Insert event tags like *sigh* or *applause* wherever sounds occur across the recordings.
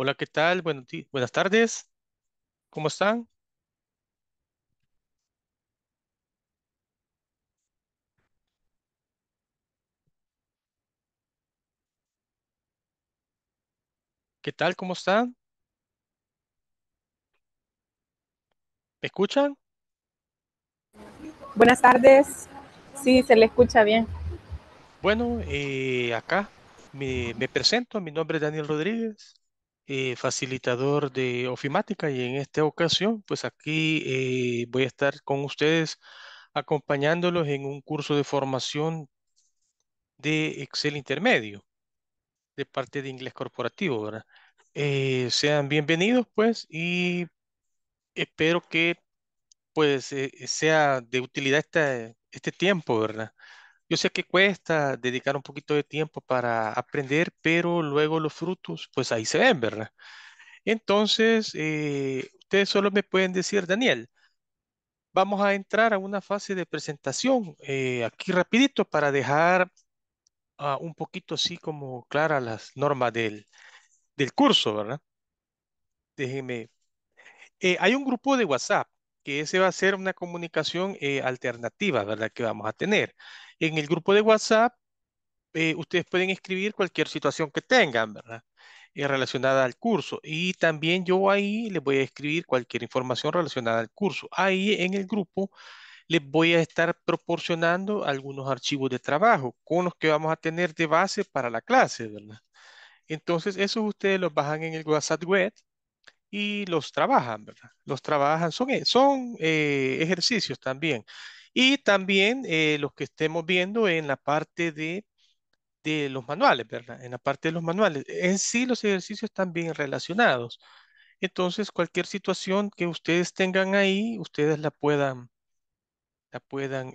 Hola, ¿qué tal? Bueno, buenas tardes. ¿Cómo están? ¿Qué tal? ¿Cómo están? ¿Me escuchan? Buenas tardes. Sí, se le escucha bien. Bueno, eh, acá me presento. Mi nombre es Daniel Rodríguez. Eh, facilitador de ofimática y en esta ocasión, pues aquí eh, voy a estar con ustedes acompañándolos en un curso de formación de Excel intermedio de parte de inglés corporativo, ¿verdad? Eh, sean bienvenidos, pues, y espero que, pues, sea de utilidad este tiempo, ¿verdad? Yo sé que cuesta dedicar un poquito de tiempo para aprender, pero luego los frutos, pues ahí se ven, ¿verdad? Entonces, eh, ustedes solo me pueden decir, Daniel, vamos a entrar a una fase de presentación eh, aquí rapidito para dejar ah, un poquito así como clara las normas del, curso, ¿verdad? Déjenme. Eh, hay un grupo de WhatsApp que ese va a ser una comunicación eh, alternativa, ¿verdad? Que vamos a tener. En el grupo de WhatsApp, eh, ustedes pueden escribir cualquier situación que tengan, ¿verdad? Eh, relacionada al curso. Y también yo ahí les voy a escribir cualquier información relacionada al curso. Ahí en el grupo les voy a estar proporcionando algunos archivos de trabajo con los que vamos a tener de base para la clase, ¿verdad? Entonces, esos ustedes los bajan en el WhatsApp web y los trabajan, ¿verdad? Los trabajan, son, eh, son eh, ejercicios también. Y también eh, los que estemos viendo en la parte de, de, los manuales, ¿verdad? En la parte de los manuales. En sí los ejercicios están bien relacionados. Entonces, cualquier situación que ustedes tengan ahí, ustedes la puedan, la puedan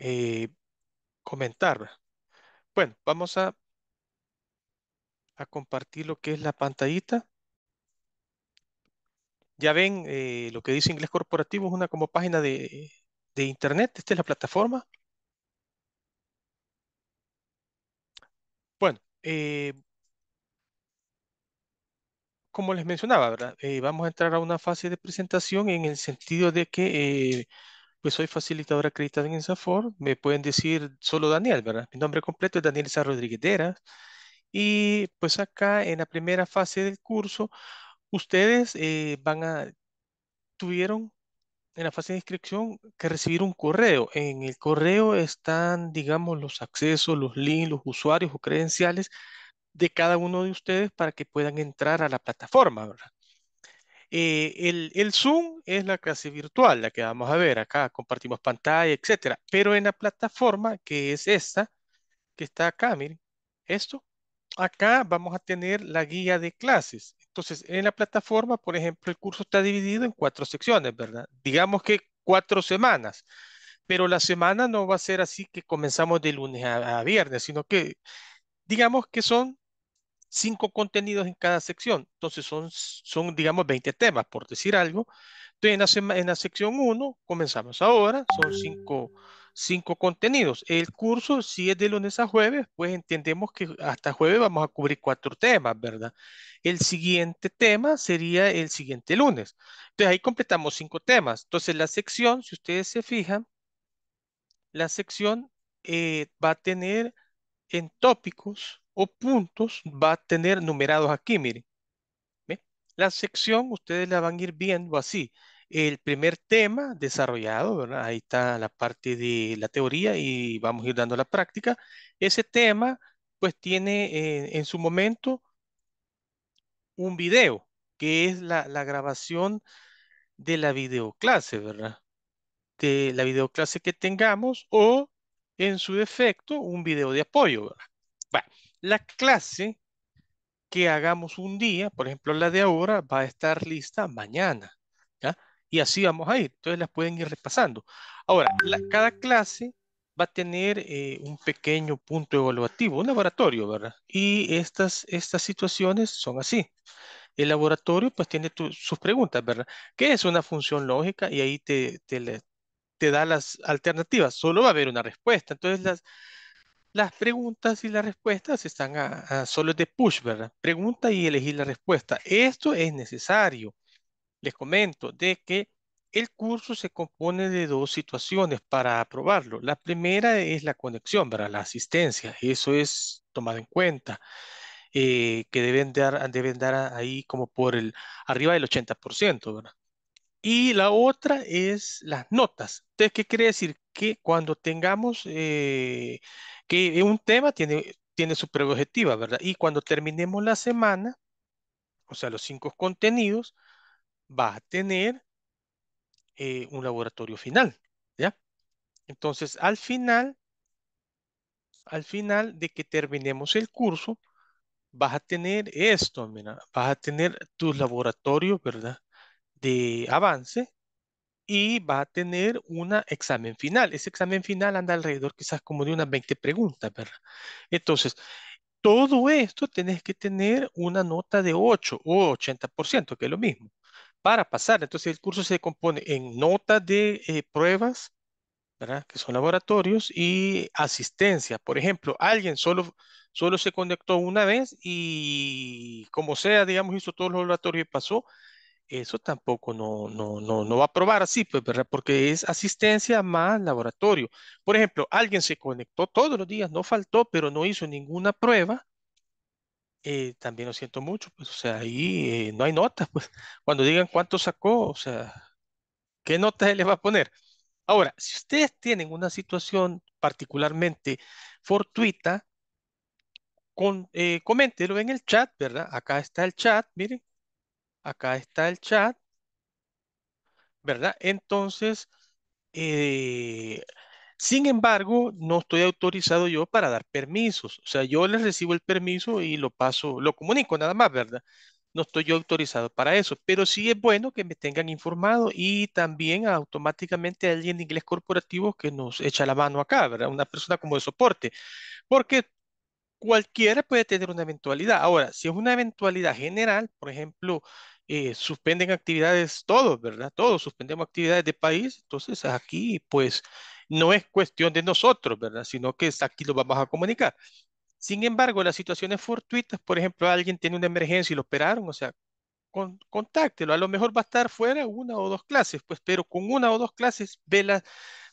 comentar. Bueno, vamos a, a compartir lo que es la pantallita. Ya ven, eh, lo que dice Inglés Corporativo es una como página de, internet. Esta es la plataforma. Bueno, eh, como les mencionaba, eh, vamos a entrar a una fase de presentación en el sentido de que pues soy facilitador acreditado en Safor me pueden decir solo Daniel, ¿verdad? Mi nombre completo es Daniel Sá Rodríguez y pues acá en la primera fase del curso Ustedes eh, van a, tuvieron en la fase de inscripción que recibir un correo. En el correo están, digamos, los accesos, los links, los usuarios o credenciales de cada uno de ustedes para que puedan entrar a la plataforma, ¿verdad? Eh, el, el, Zoom es la clase virtual, la que vamos a ver acá, compartimos pantalla, etcétera. Pero en la plataforma, que es esta, que está acá, miren, esto, acá vamos a tener la guía de clases. Entonces, en la plataforma, por ejemplo, el curso está dividido en cuatro secciones, ¿verdad? Digamos que cuatro semanas, pero la semana no va a ser así que comenzamos de lunes a, viernes, sino que digamos que son cinco contenidos en cada sección. Entonces son, son digamos, 20 temas, por decir algo. Entonces en la, en la sección 1 comenzamos ahora, son cinco cinco contenidos. El curso, si es de lunes a jueves, pues entendemos que hasta jueves vamos a cubrir cuatro temas, ¿verdad? El siguiente tema sería el siguiente lunes. Entonces ahí completamos cinco temas. Entonces la sección, si ustedes se fijan, la sección eh, va a tener en tópicos o puntos, va a tener numerados aquí, miren. La sección ustedes la van a ir viendo así. El primer tema desarrollado, ¿verdad? ahí está la parte de la teoría y vamos a ir dando la práctica. Ese tema, pues tiene eh, en su momento un video, que es la, la grabación de la videoclase, ¿verdad? De la videoclase que tengamos o, en su defecto, un video de apoyo, ¿verdad? Bueno, la clase que hagamos un día, por ejemplo la de ahora, va a estar lista mañana y así vamos a ir. Entonces las pueden ir repasando. Ahora, cada clase va a tener eh, un pequeño punto evaluativo, un laboratorio, ¿verdad? Y estas, estas situaciones son así. El laboratorio pues tiene sus preguntas, ¿verdad? ¿Qué es una función lógica? Y ahí te, te, da las alternativas. Solo va a haber una respuesta. Entonces las, las preguntas y las respuestas están solo de push, ¿verdad? Pregunta y elegir la respuesta. Esto es necesario les comento de que el curso se compone de dos situaciones para aprobarlo. La primera es la conexión, ¿Verdad? la asistencia. Eso es tomado en cuenta, eh, que deben dar, deben dar ahí como por el arriba del 80%, ¿verdad? Y la otra es las notas. Entonces, ¿qué quiere decir? Que cuando tengamos eh, que un tema tiene, tiene su preobjetiva, ¿verdad? Y cuando terminemos la semana, o sea, los cinco contenidos, vas a tener eh, un laboratorio final, ¿ya? Entonces, al final, al final de que terminemos el curso, vas a tener esto, mira, vas a tener tus laboratorios, ¿verdad? De avance y vas a tener un examen final. Ese examen final anda alrededor quizás como de unas 20 preguntas, ¿verdad? Entonces, todo esto tenés que tener una nota de 8 o 80%, que es lo mismo para pasar. Entonces el curso se compone en notas de eh, pruebas, ¿verdad? que son laboratorios, y asistencia. Por ejemplo, alguien solo, solo se conectó una vez y como sea, digamos, hizo todos los laboratorios y pasó. Eso tampoco no, no, no, va a probar así, pues, ¿verdad? Porque es asistencia más laboratorio. Por ejemplo, alguien se conectó todos los días, no faltó, pero no hizo ninguna prueba eh, también lo siento mucho, pues, o sea, ahí eh, no hay notas, pues, cuando digan cuánto sacó, o sea, ¿qué notas él les va a poner? Ahora, si ustedes tienen una situación particularmente fortuita, con, eh, coméntelo en el chat, ¿verdad? Acá está el chat, miren, acá está el chat, ¿verdad? Entonces, eh, sin embargo, no estoy autorizado yo para dar permisos. O sea, yo les recibo el permiso y lo paso, lo comunico nada más, ¿verdad? No estoy yo autorizado para eso, pero sí es bueno que me tengan informado y también automáticamente alguien de inglés corporativo que nos echa la mano acá, ¿verdad? Una persona como de soporte, porque cualquiera puede tener una eventualidad. Ahora, si es una eventualidad general, por ejemplo, eh, suspenden actividades todos, ¿verdad? Todos suspendemos actividades de país, entonces aquí pues no es cuestión de nosotros, ¿verdad? Sino que aquí lo vamos a comunicar. Sin embargo, las situaciones fortuitas, por ejemplo, alguien tiene una emergencia y lo operaron, o sea, contáctelo. A lo mejor va a estar fuera una o dos clases, pues, pero con una o dos clases ve,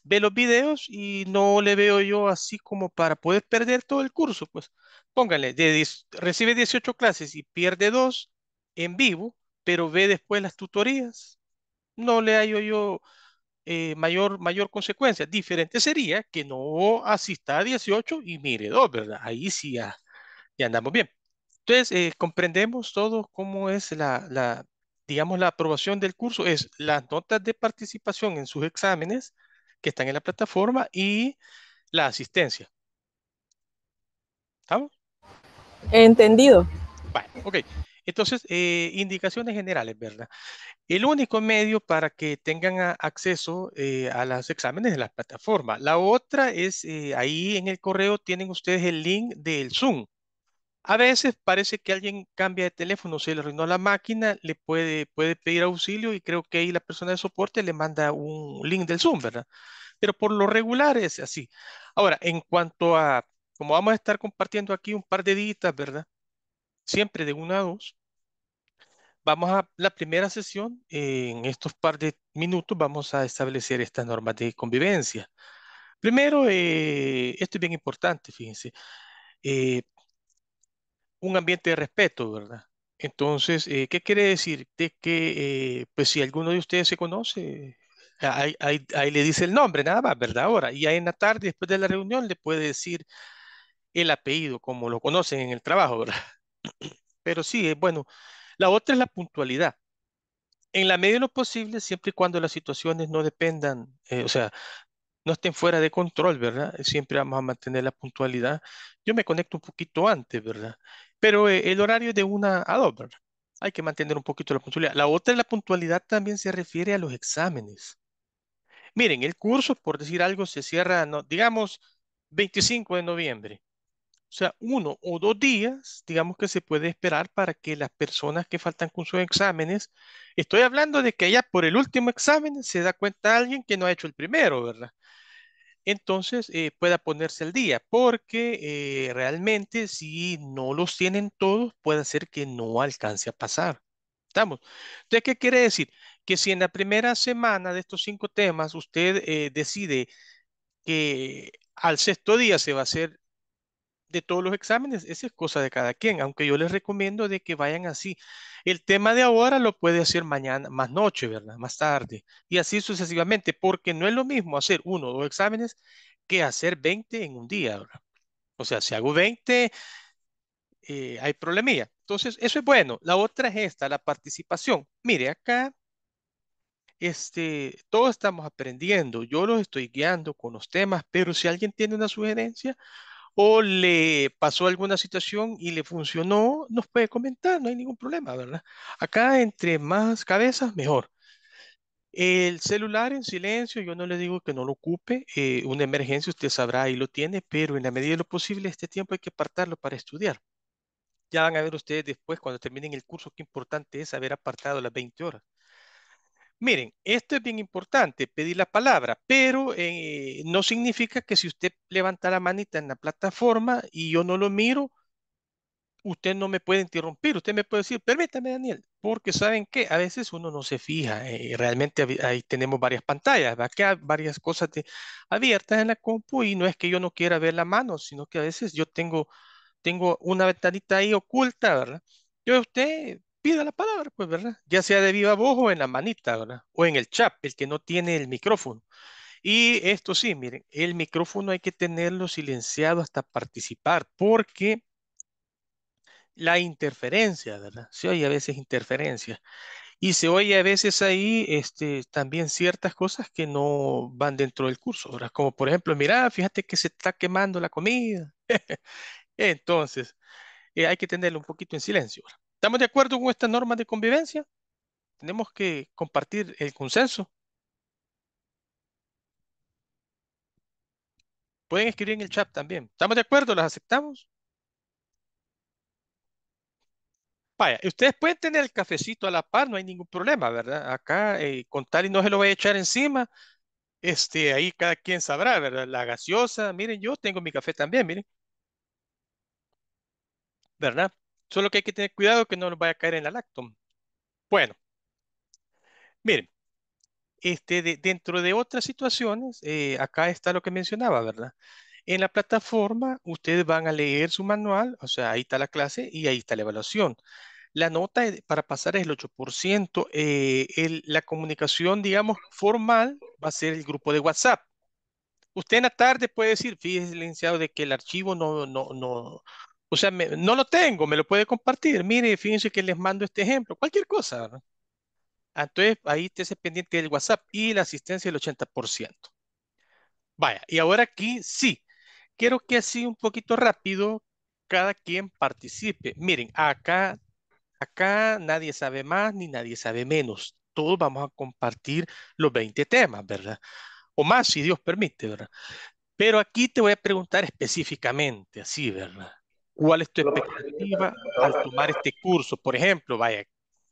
ve los videos y no le veo yo así como para poder perder todo el curso, pues. Pónganle, recibe 18 clases y pierde dos en vivo, pero ve después las tutorías. No le hallo yo eh, mayor, mayor consecuencia. Diferente sería que no asista a 18 y mire dos, ¿verdad? Ahí sí ya, andamos bien. Entonces, eh, comprendemos todos cómo es la, digamos, la aprobación del curso, es las notas de participación en sus exámenes que están en la plataforma y la asistencia. ¿Estamos? Entendido. Bueno, ok. Entonces, eh, indicaciones generales, ¿verdad? El único medio para que tengan acceso eh, a los exámenes de la plataforma. La otra es, eh, ahí en el correo tienen ustedes el link del Zoom. A veces parece que alguien cambia de teléfono, se le arruinó la máquina, le puede, puede pedir auxilio y creo que ahí la persona de soporte le manda un link del Zoom, ¿verdad? Pero por lo regular es así. Ahora, en cuanto a, como vamos a estar compartiendo aquí un par de ditas, ¿verdad? siempre de una a dos, Vamos a la primera sesión, en estos par de minutos vamos a establecer estas normas de convivencia. Primero, eh, esto es bien importante, fíjense, eh, un ambiente de respeto, ¿verdad? Entonces, eh, ¿qué quiere decir? De que, pues si alguno de ustedes se conoce, ahí, le dice el nombre, nada más, ¿verdad? Ahora, y ahí en la tarde, después de la reunión, le puede decir el apellido, como lo conocen en el trabajo, ¿verdad? Pero sí, eh, bueno. La otra es la puntualidad. En la medida de lo posible, siempre y cuando las situaciones no dependan, eh, o sea, no estén fuera de control, ¿verdad? Eh, siempre vamos a mantener la puntualidad. Yo me conecto un poquito antes, ¿verdad? Pero el horario es de una a dos, ¿verdad? Hay que mantener un poquito la puntualidad. La otra, es la puntualidad también se refiere a los exámenes. Miren, el curso, por decir algo, se cierra, no, digamos, 25 de noviembre. O sea, uno o dos días, digamos que se puede esperar para que las personas que faltan con sus exámenes, estoy hablando de que ya por el último examen se da cuenta alguien que no ha hecho el primero, ¿verdad? Entonces eh, pueda ponerse al día, porque eh, realmente si no los tienen todos, puede ser que no alcance a pasar. ¿Estamos? Entonces, ¿qué quiere decir? Que si en la primera semana de estos cinco temas usted eh, decide que al sexto día se va a hacer de todos los exámenes, esa es cosa de cada quien, aunque yo les recomiendo de que vayan así. El tema de ahora lo puede hacer mañana, más noche, ¿verdad? Más tarde, y así sucesivamente, porque no es lo mismo hacer uno o dos exámenes que hacer 20 en un día, ahora O sea, si hago 20, eh, hay problemilla. Entonces, eso es bueno. La otra es esta, la participación. Mire, acá este, todos estamos aprendiendo, yo los estoy guiando con los temas, pero si alguien tiene una sugerencia, o le pasó alguna situación y le funcionó, nos puede comentar, no hay ningún problema, ¿verdad? Acá entre más cabezas, mejor. El celular en silencio, yo no le digo que no lo ocupe, eh, una emergencia usted sabrá y lo tiene, pero en la medida de lo posible este tiempo hay que apartarlo para estudiar. Ya van a ver ustedes después, cuando terminen el curso, qué importante es haber apartado las 20 horas. Miren, esto es bien importante, pedir la palabra, pero eh, no significa que si usted levanta la manita en la plataforma y yo no lo miro, usted no me puede interrumpir, usted me puede decir, permítame Daniel, porque saben que a veces uno no se fija, eh, realmente ahí tenemos varias pantallas, aquí hay varias cosas abiertas en la compu y no es que yo no quiera ver la mano, sino que a veces yo tengo, tengo una ventanita ahí oculta, ¿verdad? Yo usted pida la palabra, pues, ¿verdad? Ya sea de viva voz o en la manita, ¿verdad? O en el chat, el que no tiene el micrófono. Y esto sí, miren, el micrófono hay que tenerlo silenciado hasta participar, porque la interferencia, ¿verdad? Se oye a veces interferencia. Y se oye a veces ahí este, también ciertas cosas que no van dentro del curso, ¿verdad? Como por ejemplo, mira, fíjate que se está quemando la comida. *laughs* Entonces, eh, hay que tenerlo un poquito en silencio. ¿verdad? ¿Estamos de acuerdo con estas normas de convivencia? Tenemos que compartir el consenso. Pueden escribir en el chat también. ¿Estamos de acuerdo? ¿Las aceptamos? Vaya, ustedes pueden tener el cafecito a la par, no hay ningún problema, ¿verdad? Acá eh, contar y no se lo voy a echar encima. Este, ahí cada quien sabrá, ¿verdad? La gaseosa, miren, yo tengo mi café también, miren. ¿Verdad? Solo que hay que tener cuidado que no nos vaya a caer en la lactom. Bueno, miren, este, dentro de otras situaciones, eh, acá está lo que mencionaba, ¿verdad? En la plataforma, ustedes van a leer su manual, o sea, ahí está la clase y ahí está la evaluación. La nota para pasar es el 8%. Eh, la comunicación, digamos, formal va a ser el grupo de WhatsApp. Usted en la tarde puede decir, fíjese, licenciado, de que el archivo no, no, no, o sea, no lo tengo, me lo puede compartir. Mire, fíjense que les mando este ejemplo, cualquier cosa. ¿verdad? Ah, entonces, ahí ese pendiente del WhatsApp y la asistencia del 80%. Vaya, y ahora aquí sí, quiero que así un poquito rápido cada quien participe. Miren, acá, acá nadie sabe más ni nadie sabe menos. Todos vamos a compartir los 20 temas, ¿verdad? O más, si Dios permite, ¿verdad? Pero aquí te voy a preguntar específicamente, así, ¿verdad? ¿Cuál es tu expectativa al tomar este curso? Por ejemplo, vaya,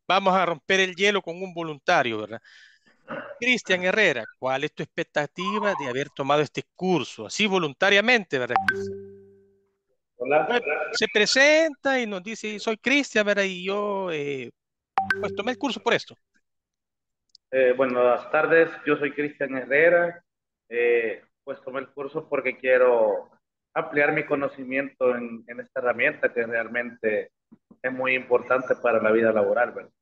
vamos a romper el hielo con un voluntario, ¿verdad? Cristian Herrera, ¿cuál es tu expectativa de haber tomado este curso? Así voluntariamente, ¿verdad? Se presenta y nos dice, soy Cristian, ¿verdad? Y yo, eh, pues tomé el curso por esto. Eh, buenas tardes, yo soy Cristian Herrera, eh, pues tomé el curso porque quiero ampliar mi conocimiento en, esta herramienta que realmente es muy importante para la vida laboral, ¿verdad?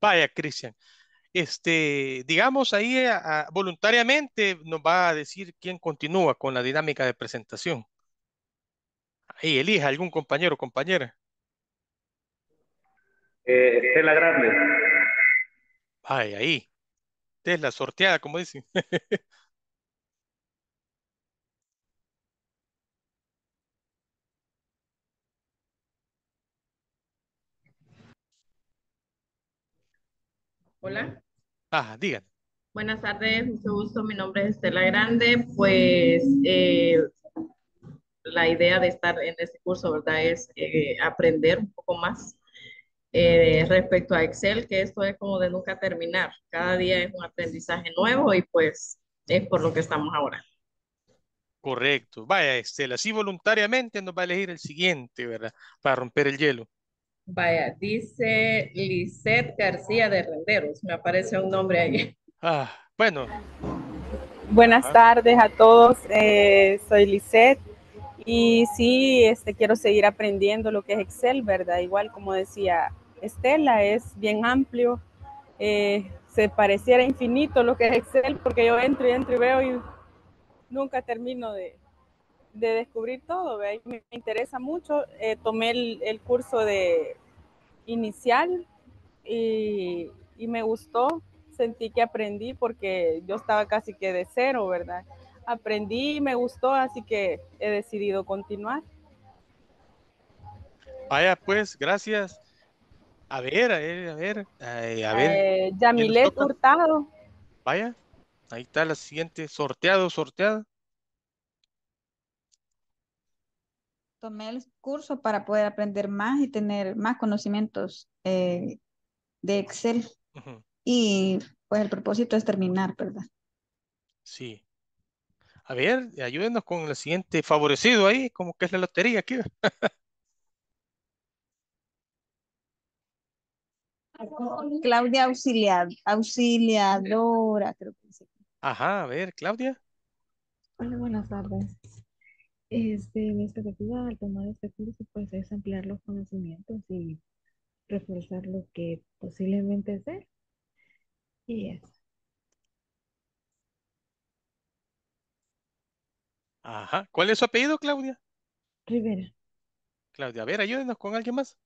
Vaya, Cristian. Este, digamos ahí eh, a, voluntariamente nos va a decir quién continúa con la dinámica de presentación. Ahí elija algún compañero o compañera. Eh, Estela Grande. vaya ahí. Tesla sorteada, como dicen. *laughs* Hola. Ah, díganme. Buenas tardes, mucho gusto. Mi nombre es Estela Grande. Pues eh, la idea de estar en este curso, ¿verdad? Es eh, aprender un poco más eh, respecto a Excel, que esto es como de nunca terminar. Cada día es un aprendizaje nuevo y pues es por lo que estamos ahora. Correcto. Vaya, Estela, así voluntariamente nos va a elegir el siguiente, ¿verdad? Para romper el hielo. Vaya, dice Lisette García de Renderos. Me aparece un nombre ahí. Ah, bueno. Buenas ah. tardes a todos. Eh, soy Lisette. Y sí, este, quiero seguir aprendiendo lo que es Excel, ¿verdad? Igual como decía Estela, es bien amplio. Eh, se pareciera infinito lo que es Excel, porque yo entro y entro y veo y nunca termino de, de descubrir todo, me interesa mucho. Eh, tomé el, curso de inicial y, me gustó, sentí que aprendí porque yo estaba casi que de cero, ¿verdad? Aprendí y me gustó, así que he decidido continuar. Vaya, pues, gracias. A ver, a ver, a ver. a ver. Eh, Hurtado. Vaya, ahí está la siguiente, sorteado, sorteado tomé el curso para poder aprender más y tener más conocimientos eh, de Excel. Y pues el propósito es terminar, ¿verdad? Sí. A ver, ayúdenos con el siguiente favorecido ahí, como que es la lotería aquí. *laughs* Claudia Auxiliad, auxiliadora, creo que es. Ajá, a ver, Claudia. Hola, buenas tardes. Este, mi expectativa al tomar este curso pues es ampliar los conocimientos y reforzar lo que posiblemente sea. Y eso. Ajá. ¿Cuál es su apellido, Claudia? Rivera. Claudia, a ver, ayúdenos con alguien más.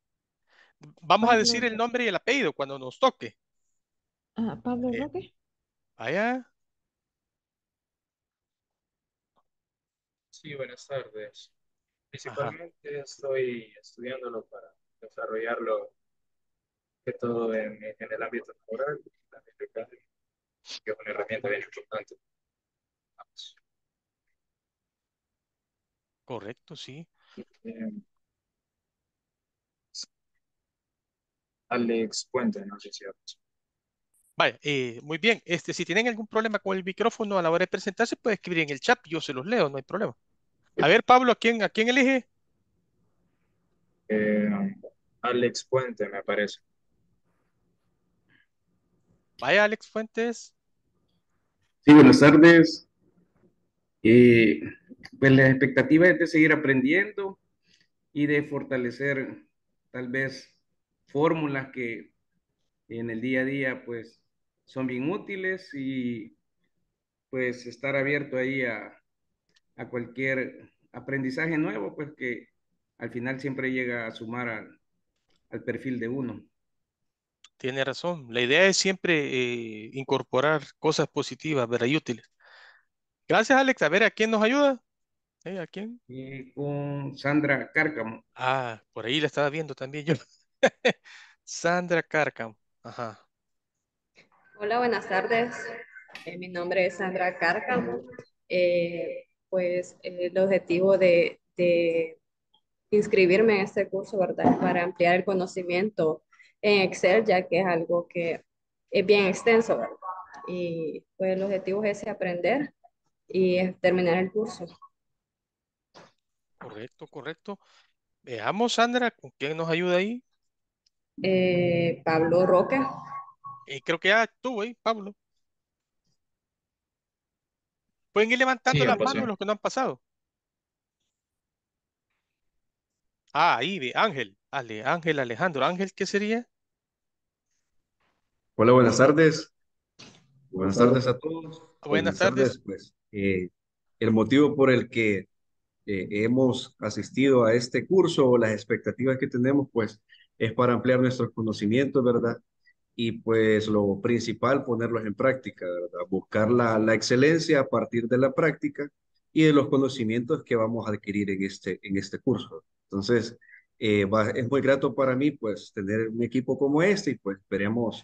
Vamos a decir el nombre y el apellido cuando nos toque. Ah, Pablo eh, Roque. Sí, buenas tardes. Principalmente estoy estudiándolo para desarrollarlo que todo en, el ámbito laboral, que es una herramienta bien importante. Correcto, sí. Em, Alex Puente, no sé si Vale, eh, muy bien. Este, si tienen algún problema con el micrófono a la hora de presentarse, pueden escribir en el chat, yo se los leo, no hay problema. A ver, Pablo, ¿a quién, a elige? Eh, Alex Fuentes, me parece. Vaya, Alex Fuentes. Sí, buenas tardes. Eh, pues la expectativa es de seguir aprendiendo y de fortalecer tal vez fórmulas que en el día a día pues son bien útiles y pues estar abierto ahí a, a cualquier aprendizaje nuevo, pues que al final siempre llega a sumar al, perfil de uno. Tiene razón. La idea es siempre eh, incorporar cosas positivas, ver Y útiles. Gracias, Alex. A ver, ¿a quién nos ayuda? Eh, ¿A quién? Eh, Sandra Cárcamo. Ah, por ahí la estaba viendo también yo. *laughs* Sandra Cárcamo. Ajá. Hola, buenas tardes. mi nombre es Sandra Cárcamo pues eh, el objetivo de, inscribirme en este curso, ¿verdad? Para ampliar el conocimiento en Excel, ya que es algo que es bien extenso, Y pues el objetivo es ese, aprender y terminar el curso. Correcto, correcto. Veamos, Sandra, ¿con quién nos ayuda ahí? Eh, Pablo Roca. Y eh, creo que ya estuvo ahí, Pablo. Pueden ir levantando las manos los que no han pasado. Ah, ahí de Ángel. Ángel Alejandro. Ángel, ¿qué sería? Hola, buenas tardes. Buenas tardes a todos. Buenas, tardes. pues, eh, el motivo por el que eh, hemos asistido a este curso o las expectativas que tenemos, pues, es para ampliar nuestros conocimientos, ¿verdad? y pues lo principal, ponerlos en práctica, ¿verdad? Buscar la, la, excelencia a partir de la práctica y de los conocimientos que vamos a adquirir en este, en este curso. Entonces, eh, es muy grato para mí pues tener un equipo como este y pues esperemos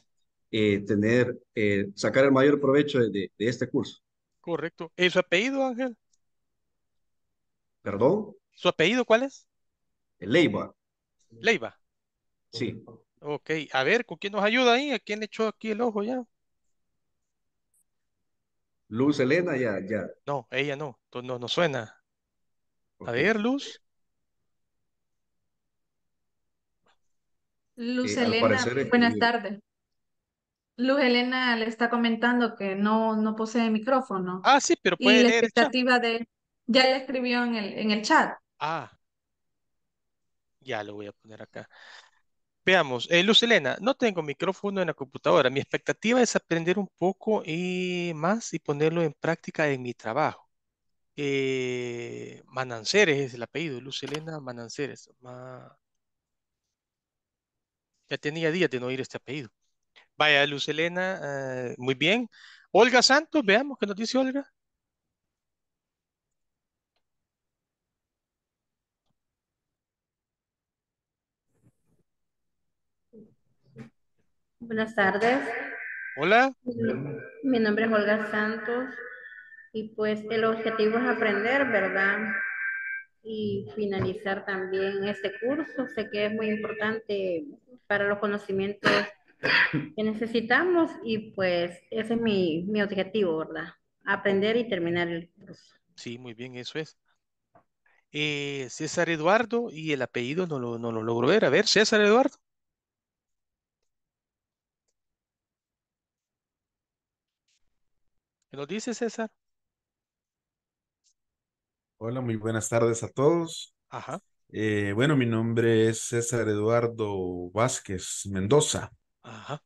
eh, tener, eh, sacar el mayor provecho de, de, este curso. Correcto. ¿Y su apellido, Ángel? ¿Perdón? ¿Su apellido cuál es? Leiva. Leiva. Sí. Ok, a ver, ¿con quién nos ayuda ahí? ¿A quién le echó aquí el ojo ya? Luz Elena, ya, ya. No, ella no, no, no suena. A ver, Luz. Luz eh, Elena, eh, buenas eh, tardes. Luz Elena le está comentando que no, no posee micrófono. Ah, sí, pero puede leer de ya le escribió en el, en el chat. Ah, ya lo voy a poner acá. Veamos, eh, Luz Elena, no tengo micrófono en la computadora. Mi expectativa es aprender un poco y más y ponerlo en práctica en mi trabajo. Eh, Mananceres es el apellido, Luz Elena Mananceres. Ya tenía días de no oír este apellido. Vaya, Luz Elena, eh, muy bien. Olga Santos, veamos qué nos dice Olga. Buenas tardes. Hola. Mi nombre es Olga Santos y pues el objetivo es aprender, ¿verdad? Y finalizar también este curso. Sé que es muy importante para los conocimientos que necesitamos y pues ese es mi, mi objetivo, ¿verdad? Aprender y terminar el curso. Sí, muy bien, eso es. Eh, César Eduardo y el apellido no lo, no lo logro ver. A ver, César Eduardo. ¿Qué lo dice César? Hola, muy buenas tardes a todos. Ajá. Eh, bueno, mi nombre es César Eduardo Vázquez Mendoza. Ajá.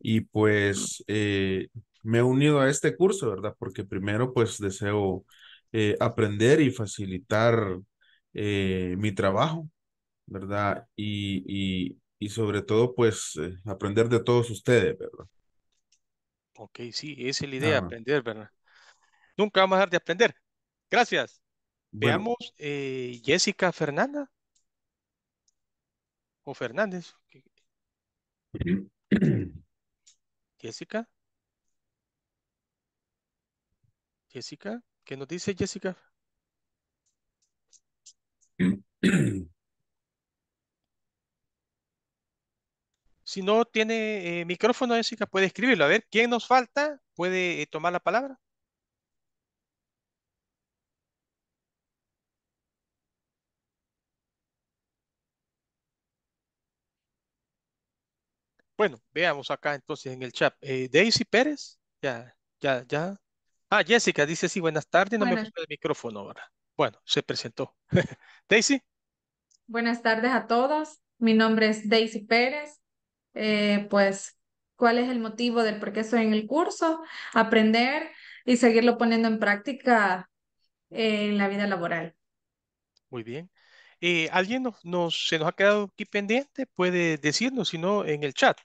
Y pues eh, me he unido a este curso, ¿verdad? Porque primero pues deseo eh, aprender y facilitar mi trabajo, ¿verdad? y sobre todo pues aprender de todos ustedes, ¿verdad? Ok, sí, es la idea, aprender, ¿verdad? Nunca vamos a dejar de aprender. Gracias. Veamos, eh, Jessica Fernanda o Fernández. *clears throat* Jessica. Jessica, ¿qué nos dice Jessica? *clears throat* *clears throat* Si no tiene eh, micrófono, Jessica, puede escribirlo. A ver, ¿quién nos falta? ¿Puede eh, tomar la palabra? Bueno, veamos acá entonces en el chat. Eh, Daisy Pérez, ya, ya, ya. Ah, Jessica dice sí, buenas tardes, no me puse el micrófono ahora. Bueno, se presentó. *laughs* Daisy. Buenas tardes a todos. Mi nombre es Daisy Pérez. Eh, pues cuál es el motivo del por qué estoy en el curso, aprender y seguirlo poniendo en práctica en la vida laboral. Muy bien. Eh, ¿Alguien nos, se nos ha quedado aquí pendiente? Puede decirnos, si no, en el chat.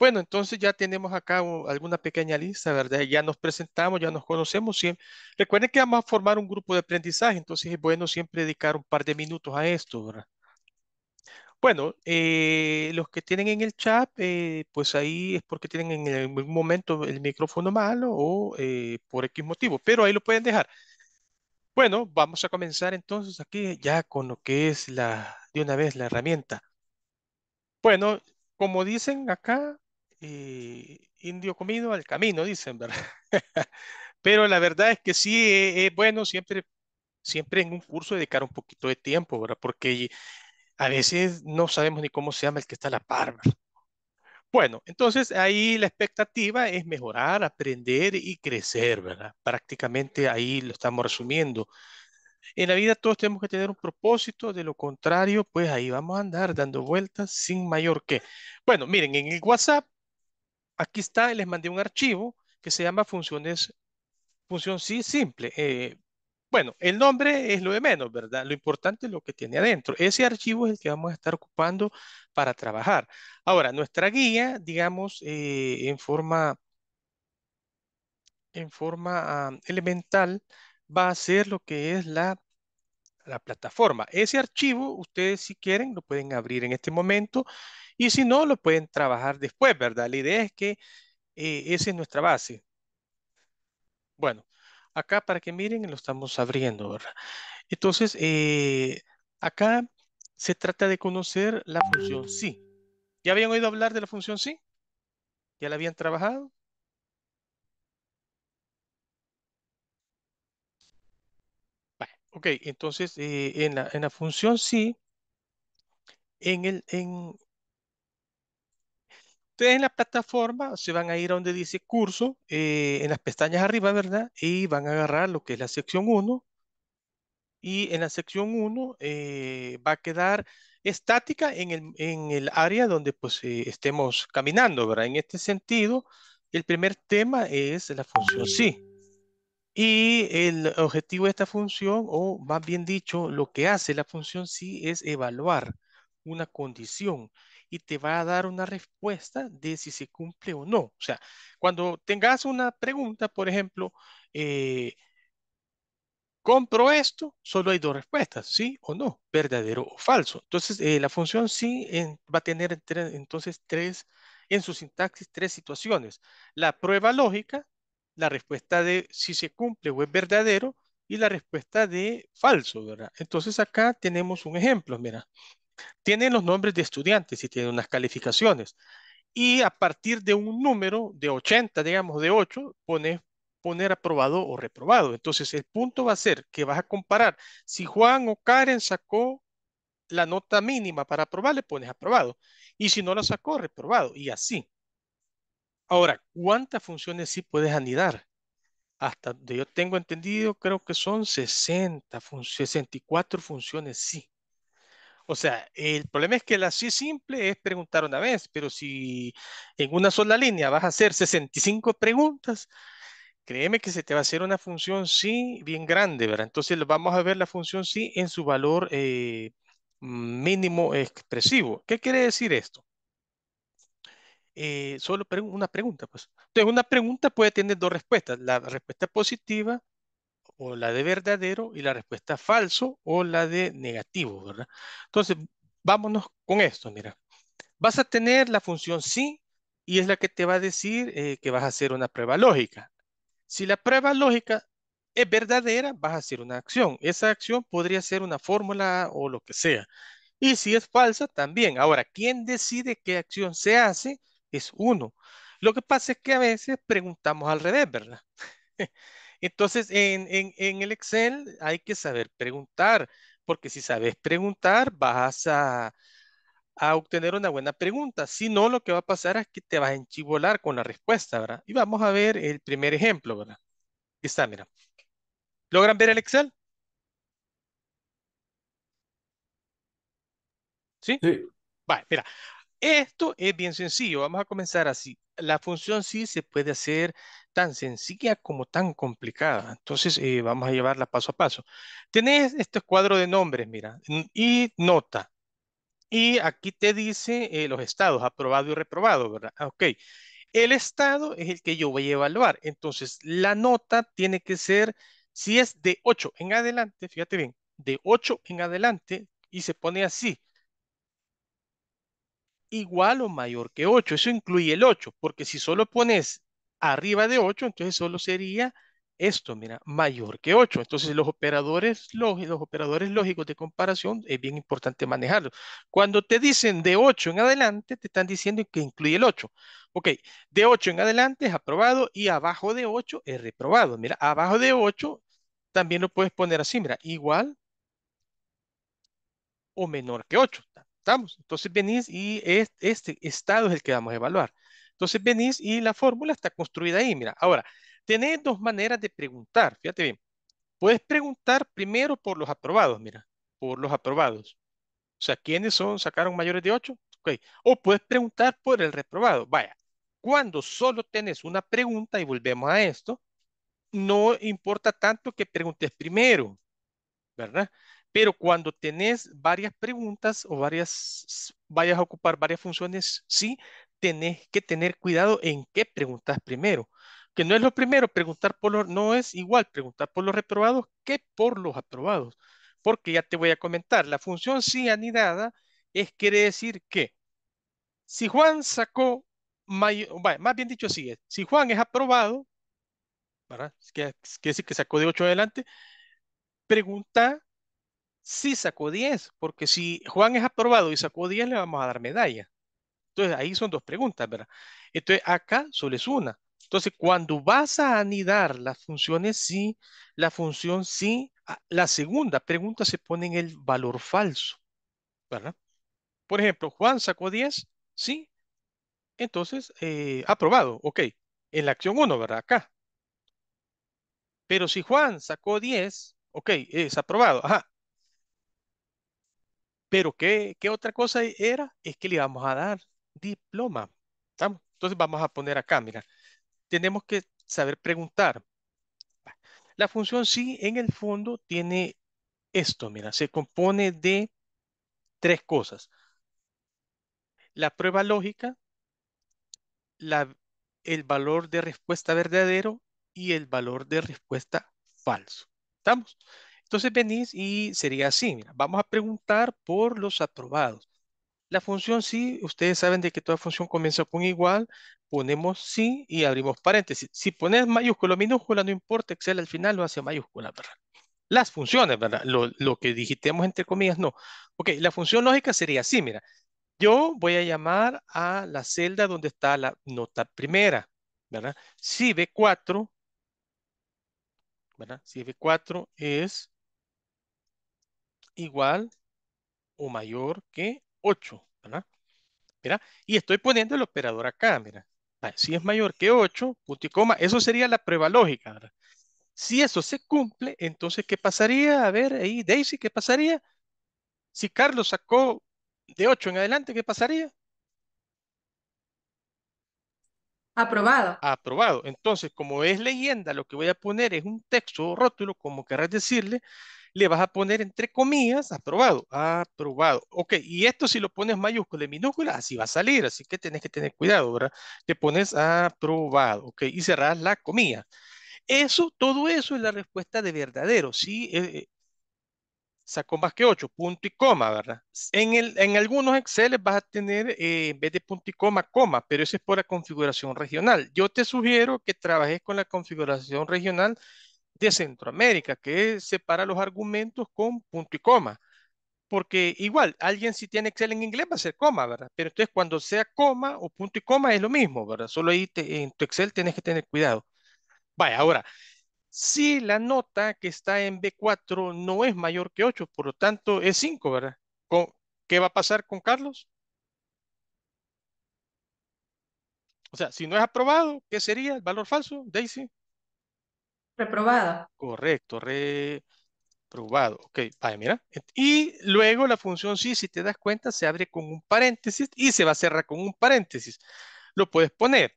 Bueno, entonces ya tenemos acá alguna pequeña lista, ¿verdad? Ya nos presentamos, ya nos conocemos. Recuerden que vamos a formar un grupo de aprendizaje, entonces es bueno siempre dedicar un par de minutos a esto, ¿verdad? Bueno, eh, los que tienen en el chat, eh, pues ahí es porque tienen en algún momento el micrófono malo o eh, por X motivo, pero ahí lo pueden dejar. Bueno, vamos a comenzar entonces aquí ya con lo que es la, de una vez, la herramienta. Bueno, como dicen acá, indio comido al camino, dicen, ¿verdad? *laughs* pero la verdad es que sí, es bueno siempre siempre en un curso dedicar un poquito de tiempo, ¿verdad? Porque a veces no sabemos ni cómo se llama el que está la par. Bueno, entonces ahí la expectativa es mejorar, aprender y crecer, ¿verdad? Prácticamente ahí lo estamos resumiendo. En la vida todos tenemos que tener un propósito, de lo contrario, pues ahí vamos a andar dando vueltas sin mayor que. Bueno, miren, en el WhatsApp, aquí está, les mandé un archivo que se llama funciones, función sí simple. Eh, bueno, el nombre es lo de menos, ¿verdad? Lo importante es lo que tiene adentro. Ese archivo es el que vamos a estar ocupando para trabajar. Ahora, nuestra guía, digamos, eh, en forma, en forma elemental, va a ser lo que es la, la plataforma. Ese archivo, ustedes si quieren, lo pueden abrir en este momento y si no, lo pueden trabajar después, ¿verdad? La idea es que eh, esa es nuestra base. Bueno, Acá para que miren lo estamos abriendo, ¿verdad? Entonces, eh, acá se trata de conocer la función sí. ¿Ya habían oído hablar de la función sí? ¿Ya la habían trabajado? Vale, ok, entonces eh, en, la, en, la, función sí, en el, en, ustedes en la plataforma se van a ir a donde dice curso, eh, en las pestañas arriba, ¿verdad? Y van a agarrar lo que es la sección 1. Y en la sección 1 eh, va a quedar estática en el, en el área donde pues eh, estemos caminando, ¿verdad? En este sentido, el primer tema es la función sí. Y el objetivo de esta función, o más bien dicho, lo que hace la función sí es evaluar una condición y te va a dar una respuesta de si se cumple o no. O sea, cuando tengas una pregunta, por ejemplo, eh, compro esto, solo hay dos respuestas, sí o no, verdadero o falso. Entonces, eh, la función sí va a tener entonces tres, en su sintaxis, tres situaciones. La prueba lógica, la respuesta de si se cumple o es verdadero y la respuesta de falso, ¿verdad? Entonces, acá tenemos un ejemplo, mira tienen los nombres de estudiantes y tienen unas calificaciones. Y a partir de un número de 80, digamos de 8, pones poner aprobado o reprobado. Entonces, el punto va a ser que vas a comparar si Juan o Karen sacó la nota mínima para aprobar, le pones aprobado. Y si no la sacó, reprobado. Y así. Ahora, ¿cuántas funciones sí puedes anidar? Hasta donde yo tengo entendido, creo que son 60, 64 funciones sí. O sea, el problema es que la sí simple es preguntar una vez, pero si en una sola línea vas a hacer 65 preguntas, créeme que se te va a hacer una función sí bien grande, ¿verdad? Entonces vamos a ver la función sí en su valor eh, mínimo expresivo. ¿Qué quiere decir esto? Eh, solo una pregunta, pues. Entonces, una pregunta puede tener dos respuestas, la respuesta positiva o la de verdadero y la respuesta falso o la de negativo, ¿verdad? Entonces, vámonos con esto, mira. Vas a tener la función sí y es la que te va a decir eh, que vas a hacer una prueba lógica. Si la prueba lógica es verdadera, vas a hacer una acción. Esa acción podría ser una fórmula o lo que sea. Y si es falsa, también. Ahora, ¿quién decide qué acción se hace? Es uno. Lo que pasa es que a veces preguntamos al revés, ¿verdad? *laughs* Entonces, en, el Excel hay que saber preguntar, porque si sabes preguntar, vas a, obtener una buena pregunta. Si no, lo que va a pasar es que te vas a enchivolar con la respuesta, ¿verdad? Y vamos a ver el primer ejemplo, ¿verdad? Aquí está, mira. ¿Logran ver el Excel? ¿Sí? Sí. Vale, mira. Esto es bien sencillo, vamos a comenzar así. La función sí se puede hacer tan sencilla como tan complicada. Entonces eh, vamos a llevarla paso a paso. Tenés este cuadro de nombres, mira, y nota. Y aquí te dice eh, los estados, aprobado y reprobado, ¿verdad? Ah, ok. El estado es el que yo voy a evaluar. Entonces la nota tiene que ser, si es de 8 en adelante, fíjate bien, de 8 en adelante y se pone así igual o mayor que 8. Eso incluye el 8, porque si solo pones arriba de 8, entonces solo sería esto, mira, mayor que 8. Entonces los operadores, operadores lógicos de comparación es bien importante manejarlos. Cuando te dicen de 8 en adelante, te están diciendo que incluye el 8. Ok, de 8 en adelante es aprobado y abajo de 8 es reprobado. Mira, abajo de 8 también lo puedes poner así, mira, igual o menor que 8. ¿Estamos? Entonces venís y este estado es el que vamos a evaluar. Entonces venís y la fórmula está construida ahí. Mira, ahora, tenés dos maneras de preguntar. Fíjate bien. Puedes preguntar primero por los aprobados, mira, por los aprobados. O sea, ¿quiénes son, sacaron mayores de 8? Ok, O puedes preguntar por el reprobado. Vaya, cuando solo tenés una pregunta, y volvemos a esto, no importa tanto que preguntes primero, ¿verdad? Pero cuando tenés varias preguntas o varias, vayas a ocupar varias funciones, sí tenés que tener cuidado en qué preguntas primero. Que no es lo primero, preguntar por los, no es igual preguntar por los reprobados que por los aprobados. Porque ya te voy a comentar, la función sí anidada es, quiere decir que si Juan sacó, mayor, más bien dicho así es, si Juan es aprobado, ¿verdad? Quiere decir que sacó de 8 adelante, pregunta sí sacó 10, porque si Juan es aprobado y sacó 10, le vamos a dar medalla. Entonces, ahí son dos preguntas, ¿verdad? Entonces, acá solo es una. Entonces, cuando vas a anidar las funciones sí, la función sí, ah, la segunda pregunta se pone en el valor falso, ¿verdad? Por ejemplo, Juan sacó 10, sí, entonces, eh, aprobado, ok, en la acción 1, ¿verdad? Acá. Pero si Juan sacó 10, ok, es aprobado, ajá, pero ¿qué, otra cosa era? Es que le íbamos a dar diploma. ¿Estamos? Entonces vamos a poner acá, mira, tenemos que saber preguntar. La función sí, en el fondo, tiene esto, mira, se compone de tres cosas. La prueba lógica, el valor de respuesta verdadero y el valor de respuesta falso. ¿Estamos? Entonces venís y sería así, vamos a preguntar por los aprobados. La función sí, ustedes saben de que toda función comienza con igual, ponemos sí y abrimos paréntesis. Si pones mayúscula o minúscula, no importa, Excel al final lo hace mayúscula, ¿verdad? Las funciones, ¿verdad? Lo, que digitemos entre comillas, no. Ok, la función lógica sería así, mira. Yo voy a llamar a la celda donde está la nota primera, ¿verdad? Si B4, ¿verdad? Si B4 es igual o mayor que 8, ¿verdad? y estoy poniendo el operador acá, mira. Ah, si es mayor que 8, punto y coma, eso sería la prueba lógica, Si eso se cumple, entonces, ¿qué pasaría? A ver, ahí, Daisy, ¿qué pasaría? Si Carlos sacó de 8 en adelante, ¿qué pasaría? Aprobado. Aprobado. Entonces, como es leyenda, lo que voy a poner es un texto o rótulo, como querrás decirle, le vas a poner entre comillas, aprobado, aprobado. Ok, y esto si lo pones mayúscula y minúscula, así va a salir, así que tenés que tener cuidado, ¿verdad? Te pones aprobado, ok, y cerrás la comilla. Eso, todo eso es la respuesta de verdadero, sí, eh, eh, sacó más que 8, punto y coma, ¿verdad? En, el, en algunos Excel vas a tener, eh, en vez de punto y coma, coma, pero eso es por la configuración regional. Yo te sugiero que trabajes con la configuración regional de Centroamérica, que separa los argumentos con punto y coma. Porque igual, alguien si tiene Excel en inglés va a ser coma, ¿verdad? Pero entonces cuando sea coma o punto y coma es lo mismo, ¿verdad? Solo ahí en tu Excel tienes que tener cuidado. Vaya, ahora, si la nota que está en B4 no es mayor que 8, por lo tanto es 5, ¿verdad? ¿Con, ¿Qué va a pasar con Carlos? O sea, si no es aprobado, ¿qué sería el valor falso, Daisy? Reprobado. Correcto, reprobado. Ok, vale, mira. Y luego la función sí, si te das cuenta, se abre con un paréntesis y se va a cerrar con un paréntesis. Lo puedes poner.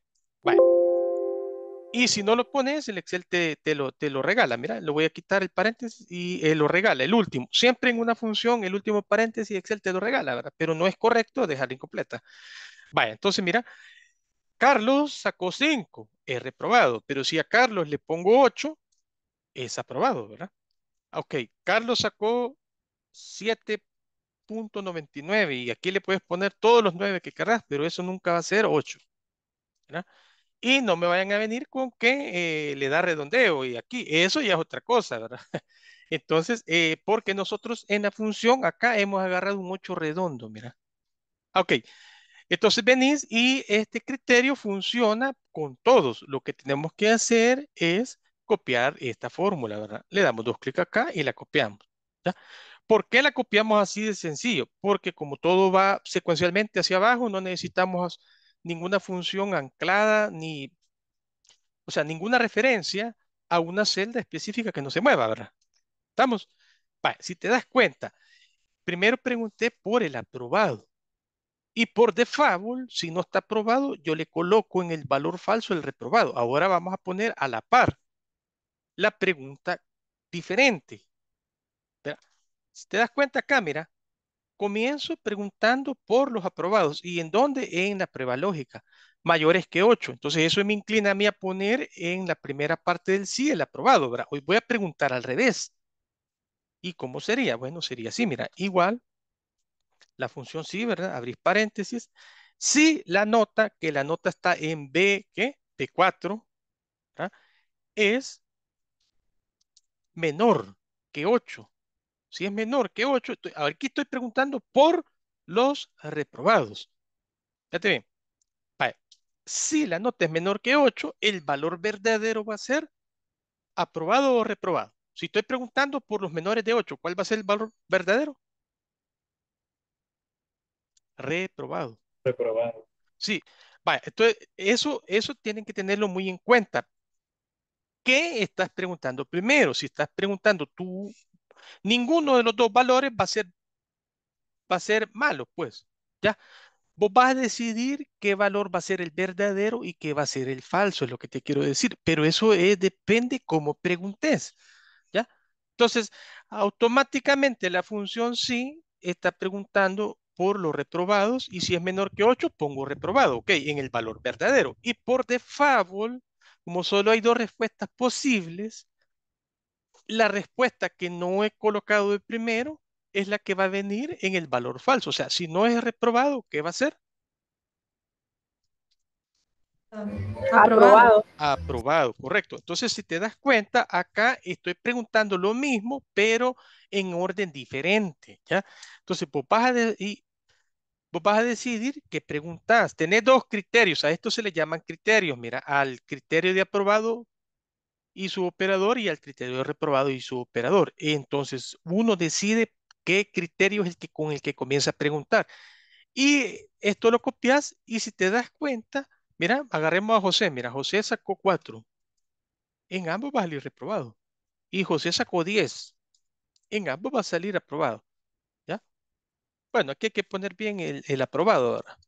Y si no lo pones, el Excel te, te, lo, te lo regala. Mira, lo voy a quitar el paréntesis y eh, lo regala, el último. Siempre en una función, el último paréntesis, Excel te lo regala, ¿verdad? Pero no es correcto dejar incompleta. Vaya, entonces mira, Carlos sacó 5, es reprobado, pero si a Carlos le pongo 8, es aprobado, ¿verdad? Ah, ok, Carlos sacó 7.99 y aquí le puedes poner todos los 9 que querrás, pero eso nunca va a ser 8. ¿verdad? Y no me vayan a venir con que eh, le da redondeo y aquí, eso ya es otra cosa, ¿verdad? *laughs* Entonces, eh, porque nosotros en la función acá hemos agarrado un 8 redondo, mira. Ah, ok, entonces venís y este criterio funciona con todos. Lo que tenemos que hacer es copiar esta fórmula, ¿verdad? Le damos dos clics acá y la copiamos. ¿ya? ¿Por qué la copiamos así de sencillo? Porque como todo va secuencialmente hacia abajo, no necesitamos ninguna función anclada ni, o sea, ninguna referencia a una celda específica que no se mueva, ¿verdad? ¿Estamos? si te das cuenta, primero pregunté por el aprobado. Y por default, si no está aprobado, yo le coloco en el valor falso el reprobado. Ahora vamos a poner a la par la pregunta diferente. Si te das cuenta cámara? comienzo preguntando por los aprobados. ¿Y en dónde? En la prueba lógica. Mayores que 8. Entonces eso me inclina a mí a poner en la primera parte del sí el aprobado. Hoy voy a preguntar al revés. ¿Y cómo sería? Bueno, sería así, mira, igual la función sí, ¿verdad? abrir paréntesis. Si la nota, que la nota está en B, ¿qué? B4, ¿verdad? es menor que 8. Si es menor que 8, ver, aquí estoy preguntando por los reprobados. Fíjate bien. Si la nota es menor que 8, el valor verdadero va a ser aprobado o reprobado. Si estoy preguntando por los menores de 8, ¿cuál va a ser el valor verdadero? reprobado. Reprobado. Sí, vaya, entonces eso, eso tienen que tenerlo muy en cuenta. ¿Qué estás preguntando primero? Si estás preguntando tú, ninguno de los dos valores va a ser, va a ser malo, pues, ¿ya? Vos vas a decidir qué valor va a ser el verdadero y qué va a ser el falso, es lo que te quiero decir, pero eso es, depende cómo preguntes, ¿ya? Entonces, automáticamente la función sí está preguntando por los reprobados y si es menor que 8 pongo reprobado, ok, en el valor verdadero. Y por default, como solo hay dos respuestas posibles, la respuesta que no he colocado de primero es la que va a venir en el valor falso. O sea, si no es reprobado, ¿qué va a ser? Aprobado. Aprobado, correcto. Entonces, si te das cuenta, acá estoy preguntando lo mismo, pero en orden diferente, ¿ya? Entonces, pues vas de, vos vas a decidir qué preguntas. Tenés dos criterios, a esto se le llaman criterios, mira, al criterio de aprobado y su operador y al criterio de reprobado y su operador. Entonces, uno decide qué criterio es el que, con el que comienza a preguntar. Y esto lo copias y si te das cuenta, mira, agarremos a José, mira, José sacó cuatro. En ambos va a salir reprobado. Y José sacó diez, En ambos va a salir aprobado. Bueno, aquí hay que poner bien el, aprobado ahora.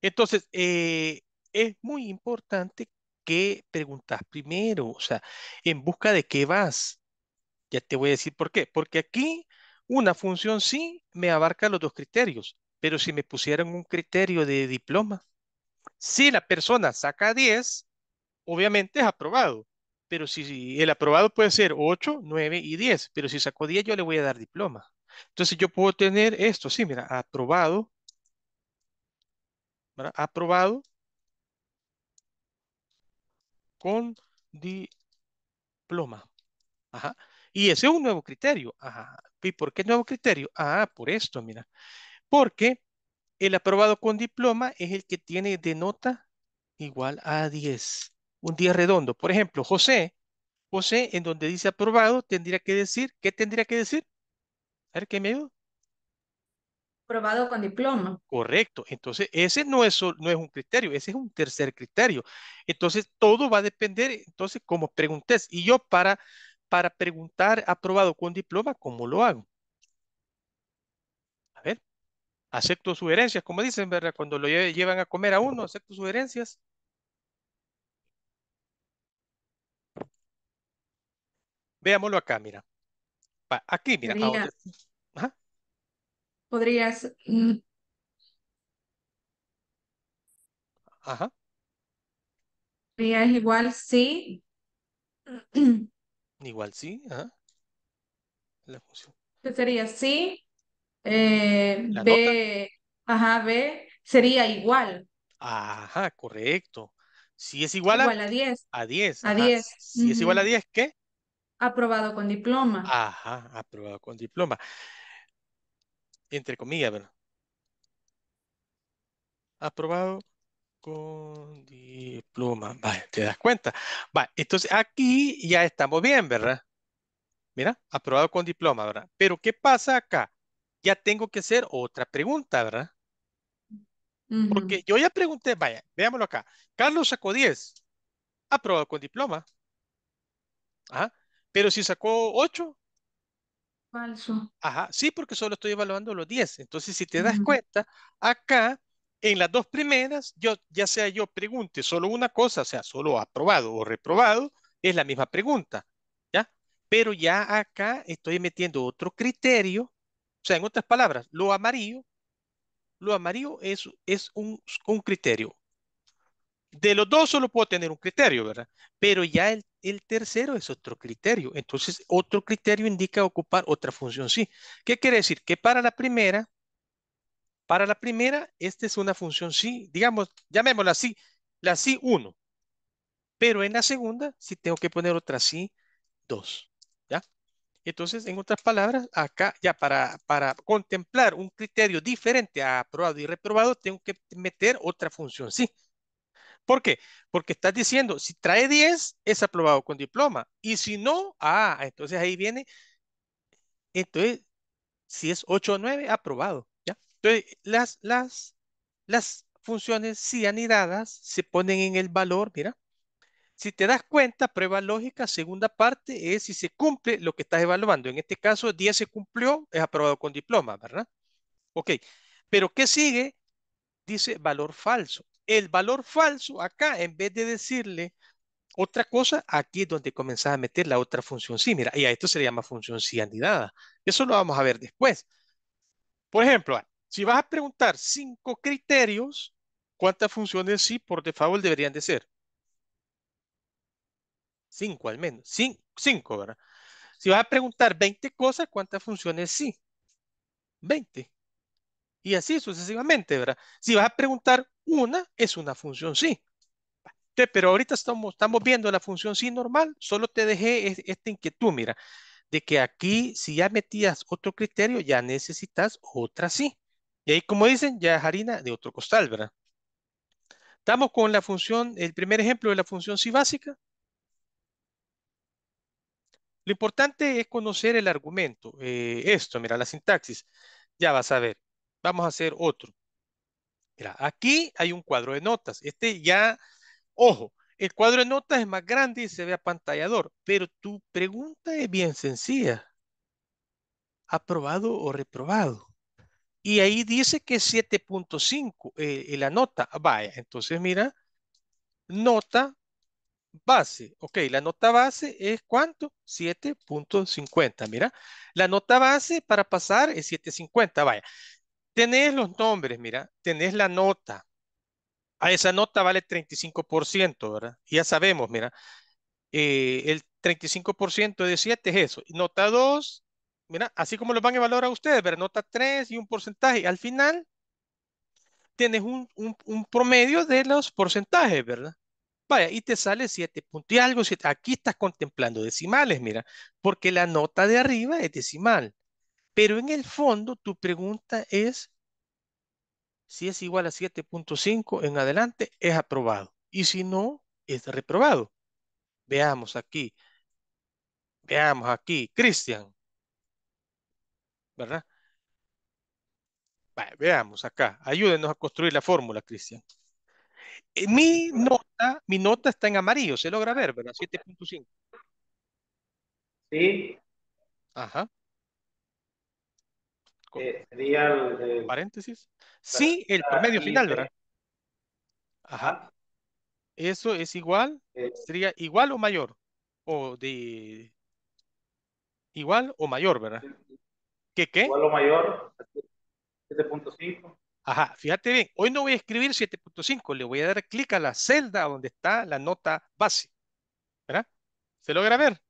Entonces, eh, es muy importante que preguntas primero, o sea, en busca de qué vas. Ya te voy a decir por qué. Porque aquí una función sí me abarca los dos criterios, pero si me pusieran un criterio de diploma, si la persona saca 10, obviamente es aprobado. Pero si el aprobado puede ser 8, 9 y 10, pero si sacó 10 yo le voy a dar diploma. Entonces yo puedo tener esto, sí, mira, aprobado, aprobado con diploma. Ajá. Y ese es un nuevo criterio. Ajá. ¿Y por qué nuevo criterio? Ah, por esto, mira. Porque el aprobado con diploma es el que tiene de nota igual a 10 un día redondo. Por ejemplo, José, José, en donde dice aprobado, tendría que decir, ¿qué tendría que decir? A ver, ¿qué me ayuda? Aprobado con diploma. Correcto. Entonces, ese no es, no es un criterio, ese es un tercer criterio. Entonces, todo va a depender, entonces, como preguntes. Y yo para, para preguntar aprobado con diploma, ¿cómo lo hago? A ver, acepto sugerencias, como dicen, ¿verdad? Cuando lo llevan a comer a uno, acepto sugerencias. Veámoslo acá, mira. Aquí, mira. ¿Podrías, Ajá. ¿podrías mm. Ajá. ¿Podrías igual sí? Igual sí, La función. sería sí, eh, B, ajá, B, sería igual. Ajá, correcto. Si es igual, a, 10. A 10. A 10. Si es igual a 10, ¿qué? Aprobado con diploma. Ajá, aprobado con diploma. Entre comillas, ¿verdad? Aprobado con diploma. Vale, te das cuenta. Vale, entonces aquí ya estamos bien, ¿verdad? Mira, aprobado con diploma, ¿verdad? Pero ¿qué pasa acá? Ya tengo que hacer otra pregunta, ¿verdad? Porque yo ya pregunté, vaya, veámoslo acá. Carlos sacó 10, aprobado con diploma. Ajá. Pero si sacó 8. Falso. Ajá, sí, porque solo estoy evaluando los 10. Entonces, si te das cuenta, acá en las dos primeras, yo, ya sea yo pregunte solo una cosa, o sea, solo aprobado o reprobado, es la misma pregunta, ¿ya? Pero ya acá estoy metiendo otro criterio, o sea, en otras palabras, lo amarillo, lo amarillo es, es un, un criterio. De los dos solo puedo tener un criterio, ¿verdad? Pero ya el el tercero es otro criterio. Entonces, otro criterio indica ocupar otra función sí. ¿Qué quiere decir? Que para la primera, para la primera, esta es una función sí, digamos, llamémosla así, la sí 1. Pero en la segunda, sí tengo que poner otra sí 2. ¿Ya? Entonces, en otras palabras, acá ya para, para contemplar un criterio diferente a aprobado y reprobado, tengo que meter otra función sí. ¿Por qué? Porque estás diciendo, si trae 10, es aprobado con diploma. Y si no, ah, entonces ahí viene. Entonces, si es 8 o 9, aprobado. ¿ya? Entonces, las, las, las funciones anidadas se ponen en el valor, mira. Si te das cuenta, prueba lógica, segunda parte es si se cumple lo que estás evaluando. En este caso, 10 se cumplió, es aprobado con diploma, ¿verdad? Ok, pero ¿qué sigue? Dice valor falso el valor falso acá, en vez de decirle otra cosa, aquí es donde comenzás a meter la otra función sí. Mira, y a esto se le llama función sí anidada. Eso lo vamos a ver después. Por ejemplo, ah, si vas a preguntar cinco criterios, ¿cuántas funciones sí por default deberían de ser? Cinco al menos. cinco, ¿verdad? Si vas a preguntar 20 cosas, ¿cuántas funciones sí? 20. Y así sucesivamente, ¿verdad? Si vas a preguntar una, es una función sí. Pero ahorita estamos, viendo la función sí normal, solo te dejé esta inquietud, mira, de que aquí si ya metías otro criterio, ya necesitas otra sí. Y ahí, como dicen, ya es harina de otro costal, ¿verdad? Estamos con la función, el primer ejemplo de la función sí básica. Lo importante es conocer el argumento, eh, esto, mira, la sintaxis. Ya vas a ver. Vamos a hacer otro. Mira, aquí hay un cuadro de notas. Este ya, ojo, el cuadro de notas es más grande y se ve apantallador, pero tu pregunta es bien sencilla. ¿Aprobado o reprobado? Y ahí dice que 7.5 eh, eh, la nota. Ah, vaya, entonces mira, nota base. Ok, la nota base es cuánto? 7.50. Mira, la nota base para pasar es 7.50. Vaya, Tenés los nombres, mira, tenés la nota. A esa nota vale 35%, ¿verdad? ya sabemos, mira, eh, el 35% de 7 es eso. Nota 2, mira, así como lo van a evaluar ustedes, ¿verdad? Nota 3 y un porcentaje. Al final, tenés un, promedio de los porcentajes, ¿verdad? Vaya, y te sale 7 puntos y algo. Siete. Aquí estás contemplando decimales, mira, porque la nota de arriba es decimal. Pero en el fondo tu pregunta es, si es igual a 7.5 en adelante, es aprobado. Y si no, es reprobado. Veamos aquí. Veamos aquí. Cristian. ¿Verdad? veamos acá. Ayúdenos a construir la fórmula, Cristian. Eh, mi nota, mi nota está en amarillo. Se logra ver, ¿verdad? 7.5. Sí. Ajá. Eh, sería el, paréntesis. Sí, el promedio final, ¿verdad? Ajá. Eso es igual, eh, sería igual o mayor, o de igual o mayor, ¿verdad? ¿Qué qué? Igual o mayor, 7.5. Ajá, fíjate bien, hoy no voy a escribir 7.5, le voy a dar clic a la celda donde está la nota base, ¿verdad? ¿Se logra ver?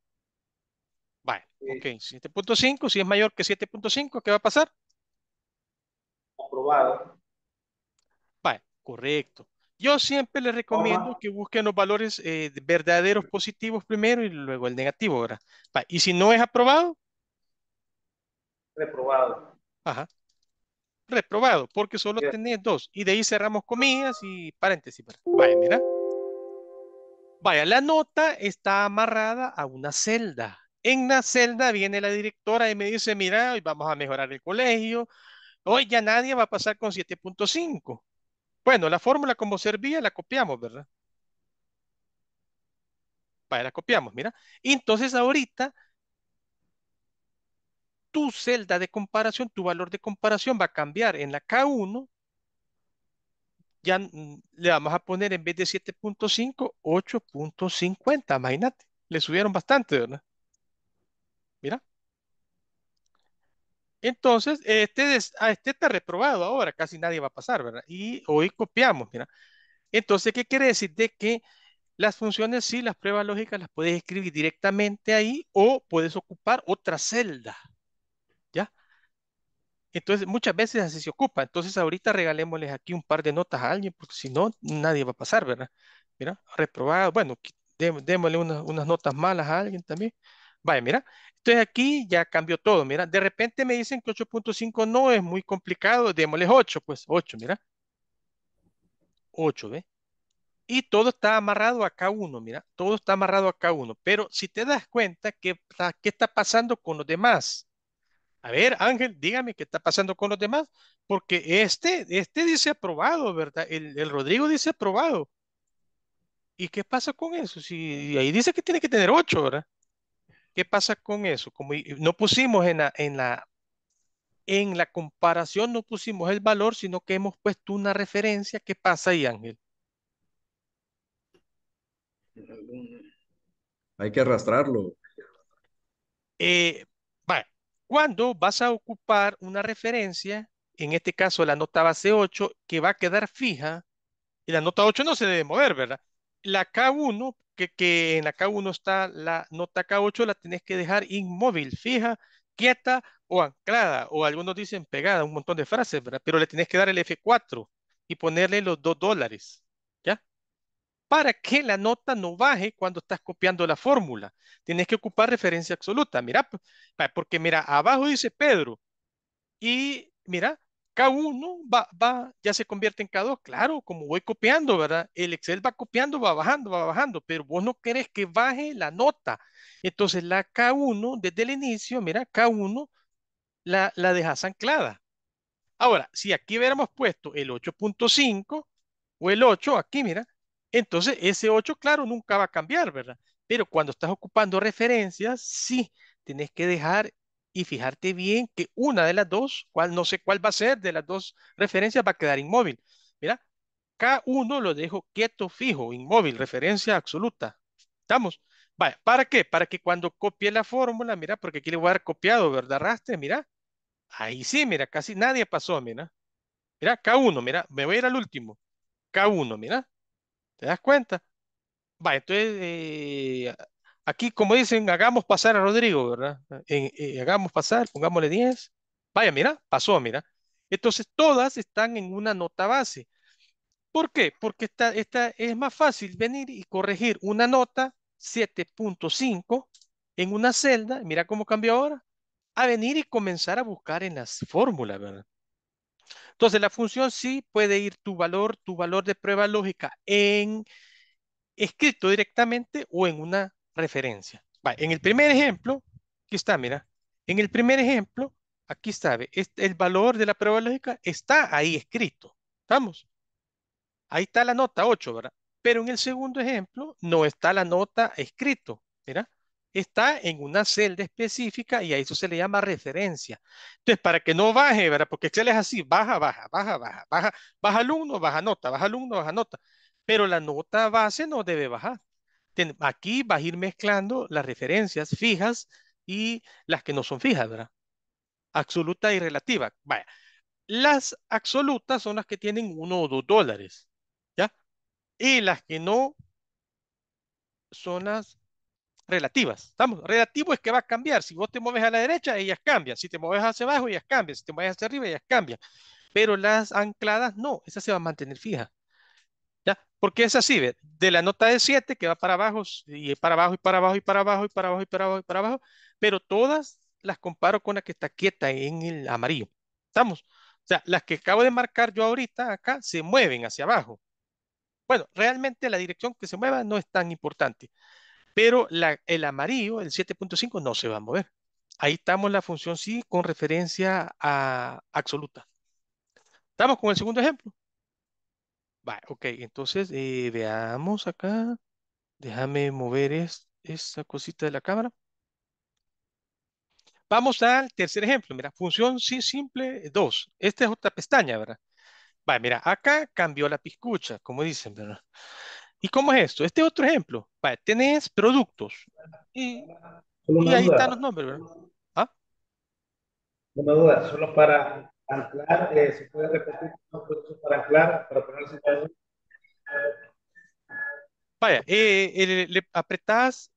Ok, 7.5, eh, si es mayor que 7.5, ¿qué va a pasar? Aprobado. Vale, correcto. Yo siempre les recomiendo que busquen los valores eh, verdaderos positivos primero y luego el negativo, ¿verdad? Vale. Y si no es aprobado. Reprobado. Ajá. Reprobado, porque solo tenés dos. Y de ahí cerramos comillas y paréntesis. Vale, Vaya, mira. Vaya, la nota está amarrada a una celda. En la celda viene la directora y me dice, mira, hoy vamos a mejorar el colegio, hoy ya nadie va a pasar con 7.5. Bueno, la fórmula como servía la copiamos, ¿verdad? vaya, la copiamos, mira. entonces ahorita tu celda de comparación, tu valor de comparación va a cambiar. En la K1 ya mm, le vamos a poner en vez de 7.5, 8.50, imagínate. Le subieron bastante, ¿verdad? Mira. Entonces, este, ah, este está reprobado ahora, casi nadie va a pasar, ¿verdad? Y hoy copiamos, mira. Entonces, ¿qué quiere decir? De que las funciones, sí, las pruebas lógicas las puedes escribir directamente ahí o puedes ocupar otra celda, ¿ya? Entonces, muchas veces así se ocupa. Entonces, ahorita regalémosles aquí un par de notas a alguien, porque si no, nadie va a pasar, ¿verdad? Mira, reprobado, bueno, démosle unas, unas notas malas a alguien también. Vaya, mira, entonces aquí ya cambió todo, mira, de repente me dicen que 8.5 no es muy complicado, démosles 8, pues 8, mira. 8, ¿ve? Y todo está amarrado a K1, mira, todo está amarrado a K1, pero si te das cuenta, ¿qué, qué está pasando con los demás? A ver, Ángel, dígame qué está pasando con los demás, porque este, este dice aprobado, ¿verdad? El, Rodrigo dice aprobado. ¿Y qué pasa con eso? Si ahí dice que tiene que tener 8, ¿verdad? ¿Qué pasa con eso? Como no pusimos en la, en la, en la comparación, no pusimos el valor, sino que hemos puesto una referencia. ¿Qué pasa ahí, Ángel? Hay que arrastrarlo. bueno, eh, cuando vas a ocupar una referencia, en este caso la nota base 8, que va a quedar fija, y la nota 8 no se debe mover, ¿verdad? La K1 que, en la K1 está la nota K8, la tienes que dejar inmóvil, fija, quieta o anclada, o algunos dicen pegada, un montón de frases, ¿verdad? Pero le tienes que dar el F4 y ponerle los dos dólares, ¿ya? Para que la nota no baje cuando estás copiando la fórmula. Tienes que ocupar referencia absoluta, mira, porque mira, abajo dice Pedro y mira, K1 va, va, ya se convierte en K2, claro, como voy copiando, ¿verdad? El Excel va copiando, va bajando, va bajando, pero vos no querés que baje la nota. Entonces la K1, desde el inicio, mira, K1 la, la dejas anclada. Ahora, si aquí hubiéramos puesto el 8.5 o el 8, aquí mira, entonces ese 8, claro, nunca va a cambiar, ¿verdad? Pero cuando estás ocupando referencias, sí, tenés que dejar y fijarte bien que una de las dos, no sé cuál va a ser, de las dos referencias va a quedar inmóvil. Mira, K1 lo dejo quieto, fijo, inmóvil, referencia absoluta. ¿Estamos? Vaya, ¿para qué? Para que cuando copie la fórmula, mira, porque aquí le voy a dar copiado, ¿verdad? arrastre mira. Ahí sí, mira, casi nadie pasó, mira. Mira, K1, mira, me voy a ir al último. K1, mira. ¿Te das cuenta? Va, entonces, eh, aquí, como dicen, hagamos pasar a Rodrigo, ¿verdad? Eh, hagamos pasar, pongámosle 10. Vaya, mira, pasó, mira. Entonces, todas están en una nota base. ¿Por qué? Porque esta es más fácil venir y corregir una nota 7.5 en una celda, mira cómo cambió ahora, a venir y comenzar a buscar en las fórmulas, ¿verdad? Entonces, la función sí puede ir tu valor, tu valor de prueba lógica en escrito directamente o en una referencia. en el primer ejemplo, aquí está, mira. En el primer ejemplo, aquí está, el valor de la prueba lógica está ahí escrito. ¿Estamos? Ahí está la nota 8, ¿verdad? Pero en el segundo ejemplo no está la nota escrito, ¿verdad? Está en una celda específica y a eso se le llama referencia. Entonces, para que no baje, ¿verdad? Porque Excel es así, baja, baja, baja, baja, baja, baja alumno, baja nota, baja alumno, baja nota. Pero la nota base no debe bajar. Aquí vas a ir mezclando las referencias fijas y las que no son fijas, ¿verdad? Absoluta y relativa. Vaya, las absolutas son las que tienen uno o dos dólares, ¿ya? Y las que no son las relativas. ¿Estamos? Relativo es que va a cambiar. Si vos te mueves a la derecha, ellas cambian. Si te mueves hacia abajo, ellas cambian. Si te mueves hacia arriba, ellas cambian. Pero las ancladas, no. Esas se van a mantener fijas. Porque es así, ¿ve? de la nota de 7 que va para abajo, y para abajo, y para abajo, y para abajo, y para abajo, y para abajo, y para abajo, pero todas las comparo con la que está quieta en el amarillo. ¿Estamos? O sea, las que acabo de marcar yo ahorita acá se mueven hacia abajo. Bueno, realmente la dirección que se mueva no es tan importante, pero el amarillo, el 7.5, no se va a mover. Ahí estamos la función sí con referencia a absoluta. Estamos con el segundo ejemplo. Vale, ok, entonces eh, veamos acá. Déjame mover esta cosita de la cámara. Vamos al tercer ejemplo. Mira, función sí, simple 2. Esta es otra pestaña, ¿verdad? Vale, mira, acá cambió la piscucha, como dicen, ¿verdad? ¿Y cómo es esto? Este es otro ejemplo. ¿Vale? tenés productos. Y, ahí están los nombres, ¿verdad? ¿Ah? una duda, solo para anclar, eh, se puede repetir un para anclar, para ponerse Vaya, eh, eh, le apretás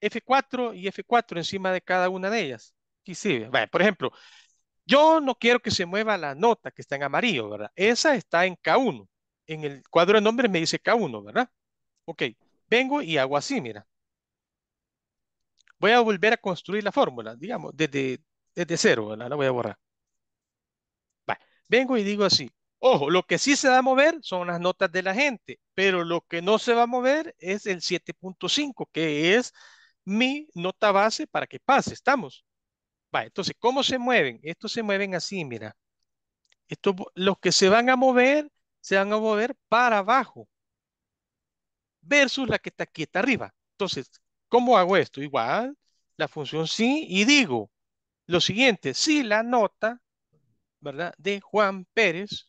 F4 y F4 encima de cada una de ellas. Vaya, por ejemplo, yo no quiero que se mueva la nota que está en amarillo, ¿verdad? Esa está en K1. En el cuadro de nombres me dice K1, ¿verdad? Ok, vengo y hago así, mira. Voy a volver a construir la fórmula, digamos, desde, desde cero, ¿verdad? La voy a borrar vengo y digo así, ojo, lo que sí se va a mover son las notas de la gente, pero lo que no se va a mover es el 7.5, que es mi nota base para que pase, ¿estamos? Va, entonces, ¿cómo se mueven? Estos se mueven así, mira. los que se van a mover, se van a mover para abajo, versus la que está quieta arriba. Entonces, ¿cómo hago esto? Igual, la función sí, y digo lo siguiente, si la nota ¿verdad? De Juan Pérez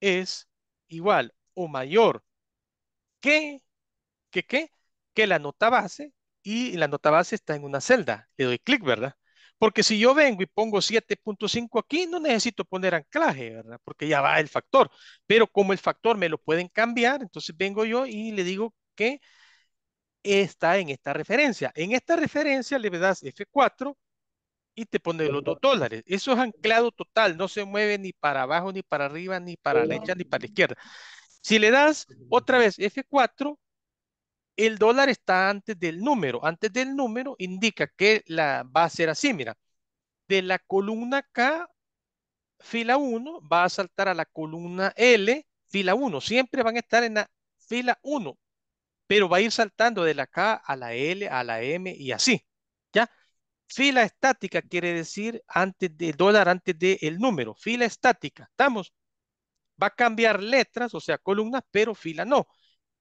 es igual o mayor que, que, que, que la nota base y la nota base está en una celda. Le doy clic, ¿verdad? Porque si yo vengo y pongo 7.5 aquí, no necesito poner anclaje, ¿verdad? Porque ya va el factor. Pero como el factor me lo pueden cambiar, entonces vengo yo y le digo que está en esta referencia. En esta referencia le das F4 y te pone los dos dólares. Eso es anclado total, no se mueve ni para abajo, ni para arriba, ni para la derecha, ni para la izquierda. Si le das otra vez F4, el dólar está antes del número. Antes del número indica que la, va a ser así, mira. De la columna K, fila 1, va a saltar a la columna L, fila 1. Siempre van a estar en la fila 1, pero va a ir saltando de la K a la L, a la M y así. Fila estática quiere decir antes de dólar, antes del el número. Fila estática. ¿Estamos? Va a cambiar letras, o sea, columnas, pero fila no.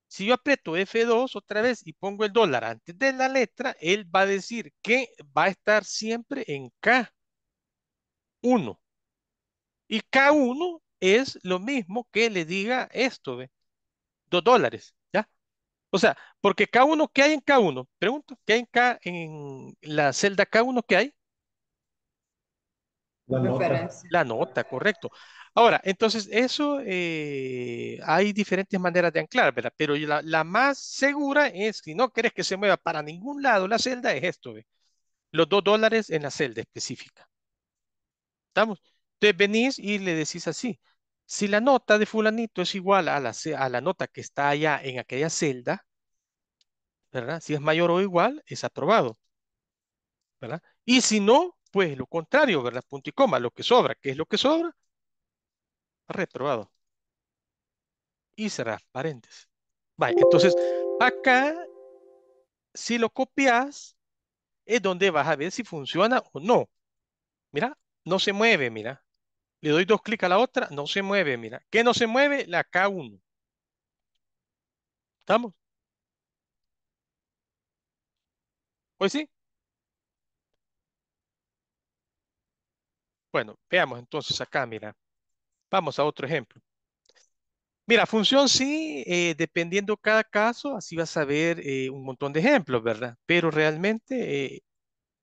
Si yo aprieto F2 otra vez y pongo el dólar antes de la letra, él va a decir que va a estar siempre en K1. Y K1 es lo mismo que le diga esto, ¿ve? Dos dólares, ¿ya? O sea, porque K1, ¿qué hay en K1? Pregunto, ¿qué hay en, la celda K1? ¿Qué hay? La nota. La nota, correcto. Ahora, entonces, eso eh, hay diferentes maneras de anclar, ¿verdad? Pero la, más segura es, si no querés que se mueva para ningún lado la celda, es esto, ¿ve? Los dos dólares en la celda específica. ¿Estamos? Entonces venís y le decís así, si la nota de fulanito es igual a a la nota que está allá en aquella celda, ¿verdad? Si es mayor o igual, es aprobado, ¿verdad? Y si no, pues lo contrario, ¿verdad? Punto y coma, lo que sobra, ¿qué es lo que sobra? Reprobado. Y cerrar paréntesis. Vale, entonces, acá, si lo copias, es donde vas a ver si funciona o no. Mira, no se mueve, mira. Le doy dos clics a la otra, no se mueve, mira. ¿Qué no se mueve? La K1. ¿Estamos? Oye pues sí. Bueno, veamos entonces acá, mira. Vamos a otro ejemplo. Mira, función sí, eh, dependiendo cada caso, así vas a ver eh, un montón de ejemplos, ¿verdad? Pero realmente, eh,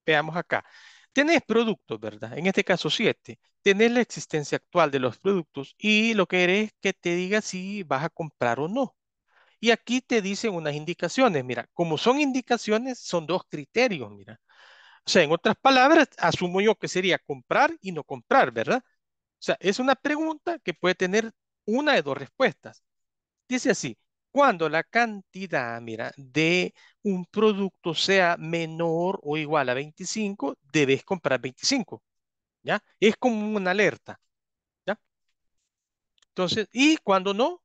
veamos acá. Tenés productos, ¿verdad? En este caso siete. Tenés la existencia actual de los productos y lo que eres que te diga si vas a comprar o no. Y aquí te dicen unas indicaciones, mira, como son indicaciones, son dos criterios, mira. O sea, en otras palabras, asumo yo que sería comprar y no comprar, ¿verdad? O sea, es una pregunta que puede tener una de dos respuestas. Dice así, cuando la cantidad, mira, de un producto sea menor o igual a 25, debes comprar 25. ¿Ya? Es como una alerta. ¿Ya? Entonces, y cuando no,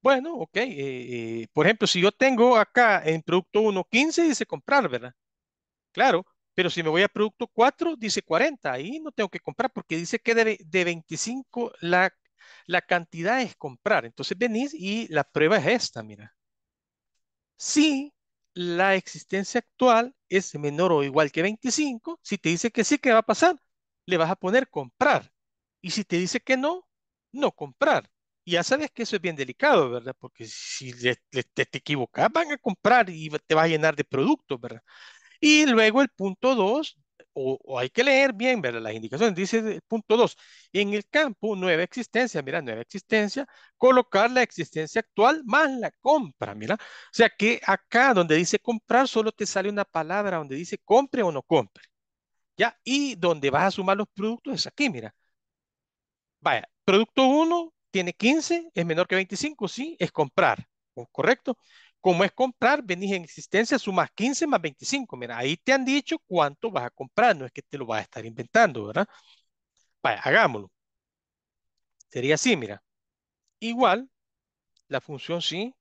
bueno, ok. Eh, eh, por ejemplo, si yo tengo acá en producto 1 15, dice comprar, ¿verdad? Claro, pero si me voy a producto 4, dice 40. Ahí no tengo que comprar porque dice que de, 25 la, la cantidad es comprar. Entonces venís y la prueba es esta, mira. Si la existencia actual es menor o igual que 25, si te dice que sí, ¿qué va a pasar? Le vas a poner comprar. Y si te dice que no, no comprar ya sabes que eso es bien delicado, ¿verdad? Porque si te, equivocas, van a comprar y te va a llenar de productos, ¿verdad? Y luego el punto dos, o, hay que leer bien, ¿verdad? Las indicaciones, dice el punto dos. en el campo nueva existencia, mira, nueva existencia, colocar la existencia actual más la compra, mira. O sea que acá donde dice comprar, solo te sale una palabra donde dice compre o no compre. ¿Ya? Y donde vas a sumar los productos es aquí, mira. Vaya, producto uno tiene 15, es menor que 25, sí, es comprar, ¿correcto? Como es comprar, venís en existencia, sumas 15 más 25. Mira, ahí te han dicho cuánto vas a comprar, no es que te lo vas a estar inventando, ¿verdad? Vaya, hagámoslo. Sería así, mira. Igual, la función sí,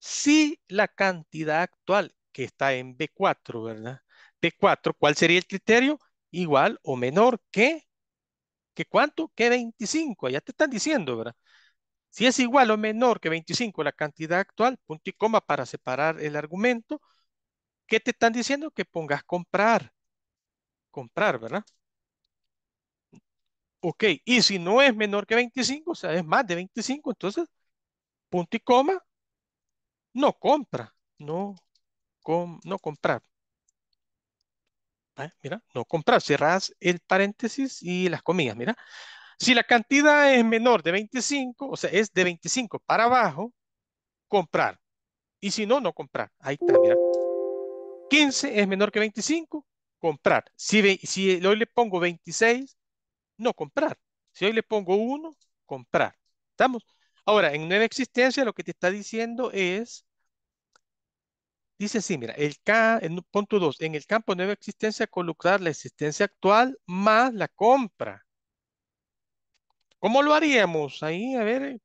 si la cantidad actual que está en B4, ¿verdad? B4, ¿cuál sería el criterio? Igual o menor que ¿Qué cuánto, que 25, ya te están diciendo, ¿verdad? Si es igual o menor que 25 la cantidad actual, punto y coma para separar el argumento, ¿qué te están diciendo? Que pongas comprar, comprar, ¿verdad? Ok, y si no es menor que 25, o sea, es más de 25, entonces, punto y coma, no compra, no, com, no comprar. Ah, mira, no comprar, cerrás el paréntesis y las comillas, mira. Si la cantidad es menor de 25, o sea, es de 25 para abajo, comprar. Y si no, no comprar. Ahí está, mira. 15 es menor que 25, comprar. Si, si hoy le pongo 26, no comprar. Si hoy le pongo 1, comprar. ¿Estamos? Ahora, en nueva existencia lo que te está diciendo es Dice sí, mira, el K, en punto 2, en el campo nueva existencia colocar la existencia actual más la compra. ¿Cómo lo haríamos? Ahí, a ver,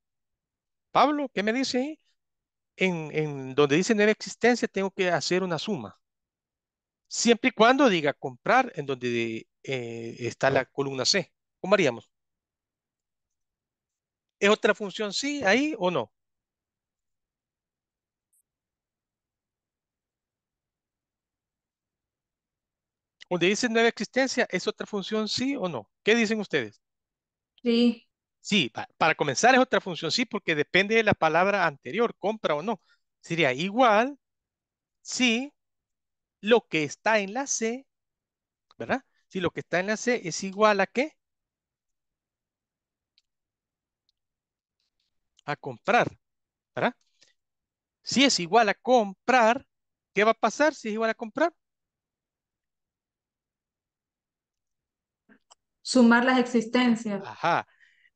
Pablo, ¿qué me dice ahí? En, donde dice nueva existencia tengo que hacer una suma. Siempre y cuando diga comprar en donde eh, está la columna C. ¿Cómo haríamos? ¿Es otra función sí ahí o no? Donde dice nueva existencia, ¿es otra función sí o no? ¿Qué dicen ustedes? Sí. Sí, para comenzar es otra función sí, porque depende de la palabra anterior, compra o no. Sería igual si lo que está en la C, ¿verdad? Si lo que está en la C es igual a qué? A comprar, ¿verdad? Si es igual a comprar, ¿qué va a pasar si es igual a comprar? sumar las existencias. Ajá.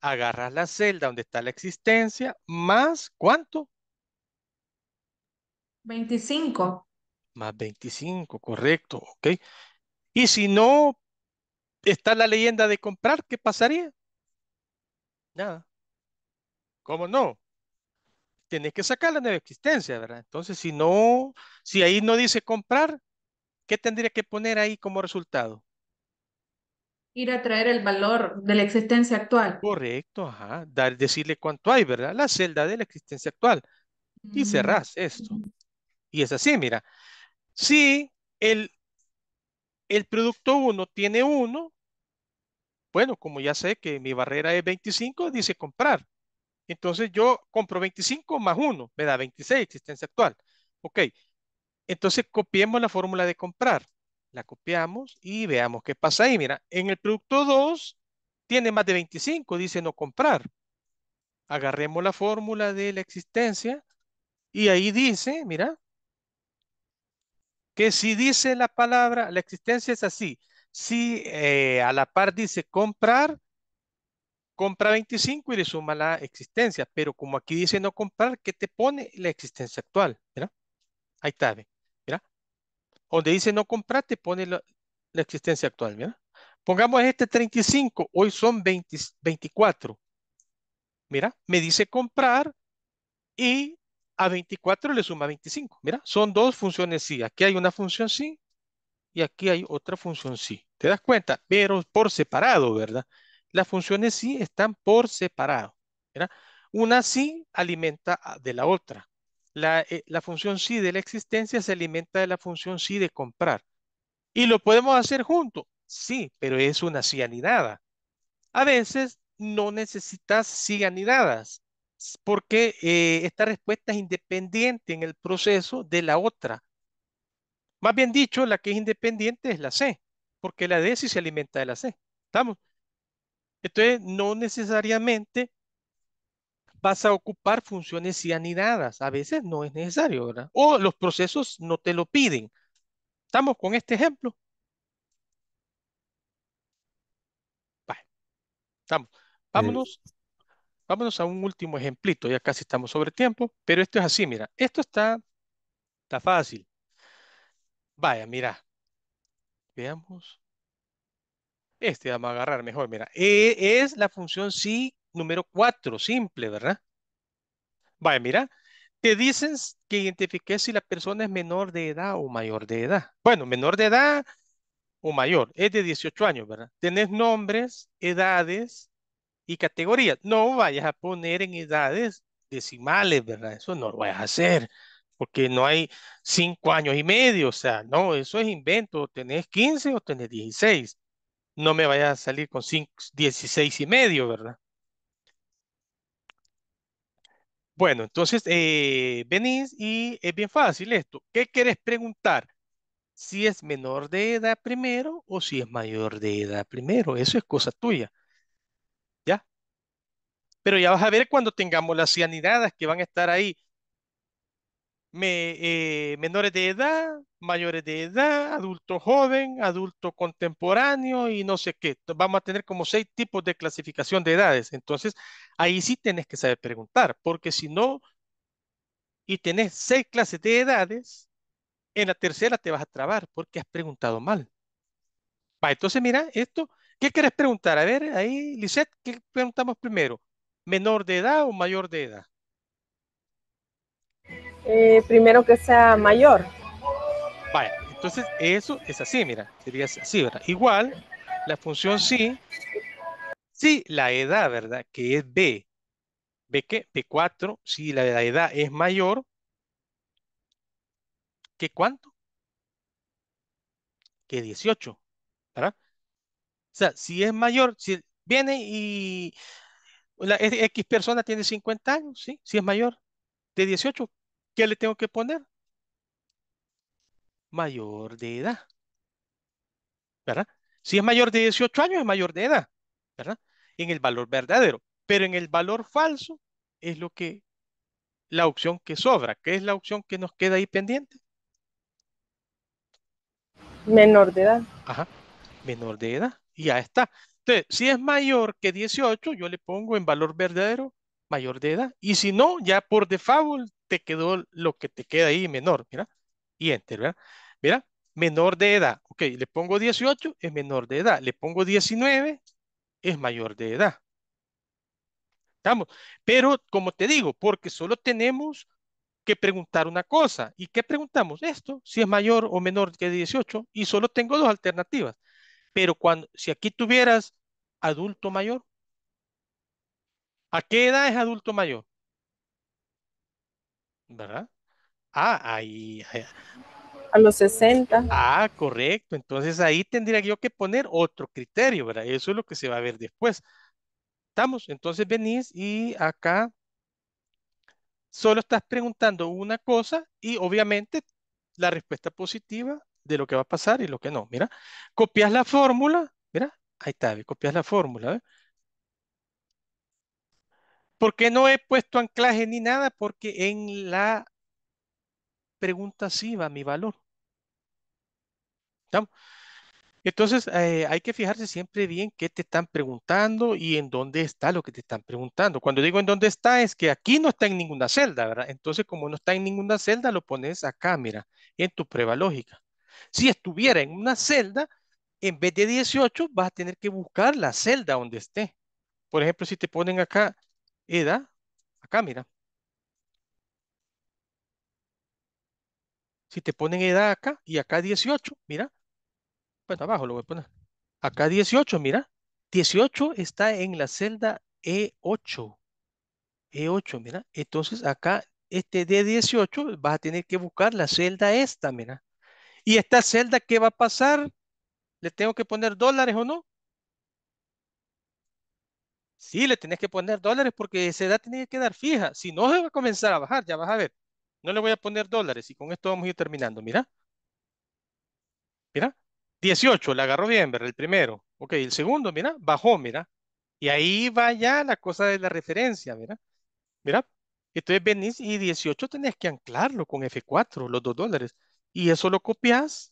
Agarras la celda donde está la existencia, más cuánto? 25. Más 25, correcto, ok. Y si no está la leyenda de comprar, ¿qué pasaría? Nada. ¿Cómo no? Tenés que sacar la nueva existencia, ¿verdad? Entonces, si no, si ahí no dice comprar, ¿qué tendría que poner ahí como resultado? ir a traer el valor de la existencia actual. Correcto, ajá. Dar, decirle cuánto hay, ¿verdad? La celda de la existencia actual. Y mm, cerrás esto. Y es así, mira. Si el, el producto 1 tiene 1, bueno, como ya sé que mi barrera es 25, dice comprar. Entonces yo compro 25 más 1, me da 26, existencia actual. Ok, entonces copiemos la fórmula de comprar la copiamos y veamos qué pasa ahí. Mira, en el producto 2 tiene más de 25, dice no comprar. Agarremos la fórmula de la existencia y ahí dice, mira, que si dice la palabra, la existencia es así. Si eh, a la par dice comprar, compra 25 y le suma la existencia. Pero como aquí dice no comprar, ¿qué te pone la existencia actual? Mira, ahí está. Donde dice no comprar, te pone la, existencia actual, mira. Pongamos este 35, hoy son 20, 24. Mira, me dice comprar y a 24 le suma 25. Mira, son dos funciones sí. Aquí hay una función sí y aquí hay otra función sí. ¿Te das cuenta? Pero por separado, ¿verdad? Las funciones sí están por separado. ¿verdad? Una sí alimenta de la otra. Eh, la, función sí de la existencia se alimenta de la función sí de comprar. ¿Y lo podemos hacer juntos? Sí, pero es una anidada, A veces no necesitas anidadas, porque eh, esta respuesta es independiente en el proceso de la otra. Más bien dicho, la que es independiente es la C, porque la D sí se alimenta de la C. ¿Estamos? Entonces, no necesariamente vas a ocupar funciones cianidadas. A veces no es necesario, ¿verdad? O los procesos no te lo piden. ¿Estamos con este ejemplo? Vale. Estamos. Eh. Vámonos. Vámonos a un último ejemplito. Ya casi estamos sobre tiempo. Pero esto es así, mira. Esto está, está fácil. Vaya, mira. Veamos. Este vamos a agarrar mejor, mira. E es la función si número 4, simple, ¿verdad? Vaya, mira, te dicen que identifique si la persona es menor de edad o mayor de edad. Bueno, menor de edad o mayor, es de 18 años, ¿verdad? Tenés nombres, edades y categorías. No vayas a poner en edades decimales, ¿verdad? Eso no lo vayas a hacer, porque no hay 5 años y medio, o sea, no, eso es invento, tenés 15 o tenés 16. No me vayas a salir con 16 y medio, ¿verdad? Bueno, entonces eh, venís y es bien fácil esto. ¿Qué querés preguntar? Si es menor de edad primero o si es mayor de edad primero. Eso es cosa tuya. ¿Ya? Pero ya vas a ver cuando tengamos las cianidadas que van a estar ahí eh, menores de edad, mayores de edad, adulto joven, adulto contemporáneo y no sé qué. Vamos a tener como seis tipos de clasificación de edades. Entonces, ahí sí tenés que saber preguntar, porque si no, y tenés seis clases de edades, en la tercera te vas a trabar porque has preguntado mal. entonces mira esto. ¿Qué querés preguntar? A ver, ahí, Lisette, ¿qué preguntamos primero? ¿Menor de edad o mayor de edad? Eh, primero que sea mayor. Vaya, entonces eso es así, mira, sería así, ¿verdad? Igual, la función sí, sí, la edad, ¿verdad? Que es B. ¿B qué? B4, si la, edad es mayor, ¿qué cuánto? Que 18, ¿verdad? O sea, si es mayor, si viene y la X persona tiene 50 años, ¿sí? Si es mayor de 18, ¿Qué le tengo que poner? Mayor de edad. ¿Verdad? Si es mayor de 18 años, es mayor de edad. ¿Verdad? En el valor verdadero. Pero en el valor falso es lo que la opción que sobra. ¿Qué es la opción que nos queda ahí pendiente? Menor de edad. Ajá, menor de edad. Y ya está. Entonces, si es mayor que 18, yo le pongo en valor verdadero mayor de edad. Y si no, ya por default te quedó lo que te queda ahí menor, mira, y enter, ¿verdad? Mira, menor de edad, ok, le pongo 18, es menor de edad, le pongo 19, es mayor de edad. ¿Estamos? Pero, como te digo, porque solo tenemos que preguntar una cosa. ¿Y qué preguntamos? Esto, si es mayor o menor que 18, y solo tengo dos alternativas. Pero cuando, si aquí tuvieras adulto mayor, ¿a qué edad es adulto mayor? ¿verdad? Ah, ahí. Eh. A los 60. Ah, correcto. Entonces ahí tendría yo que poner otro criterio, ¿verdad? Eso es lo que se va a ver después. ¿Estamos? Entonces venís y acá solo estás preguntando una cosa y obviamente la respuesta positiva de lo que va a pasar y lo que no. Mira, copias la fórmula, mira, ahí está, copias la fórmula, ¿eh? ¿Por qué no he puesto anclaje ni nada? Porque en la pregunta sí va mi valor. Entonces, eh, hay que fijarse siempre bien qué te están preguntando y en dónde está lo que te están preguntando. Cuando digo en dónde está, es que aquí no está en ninguna celda, ¿verdad? Entonces, como no está en ninguna celda, lo pones acá, mira, en tu prueba lógica. Si estuviera en una celda, en vez de 18, vas a tener que buscar la celda donde esté. Por ejemplo, si te ponen acá edad, acá mira, si te ponen edad acá y acá 18, mira, bueno, abajo lo voy a poner, acá 18, mira, 18 está en la celda E8, E8, mira, entonces acá este D18 vas a tener que buscar la celda esta, mira, y esta celda, ¿qué va a pasar? ¿Le tengo que poner dólares o no? Sí, le tenés que poner dólares porque esa edad tiene que quedar fija. Si no, se va a comenzar a bajar, ya vas a ver. No le voy a poner dólares y con esto vamos a ir terminando. Mira. Mira. 18, le agarró bien, el primero. Ok, el segundo, mira, bajó, mira. Y ahí va ya la cosa de la referencia, mira. Mira. Entonces venís y 18 tenés que anclarlo con F4, los dos dólares. Y eso lo copias.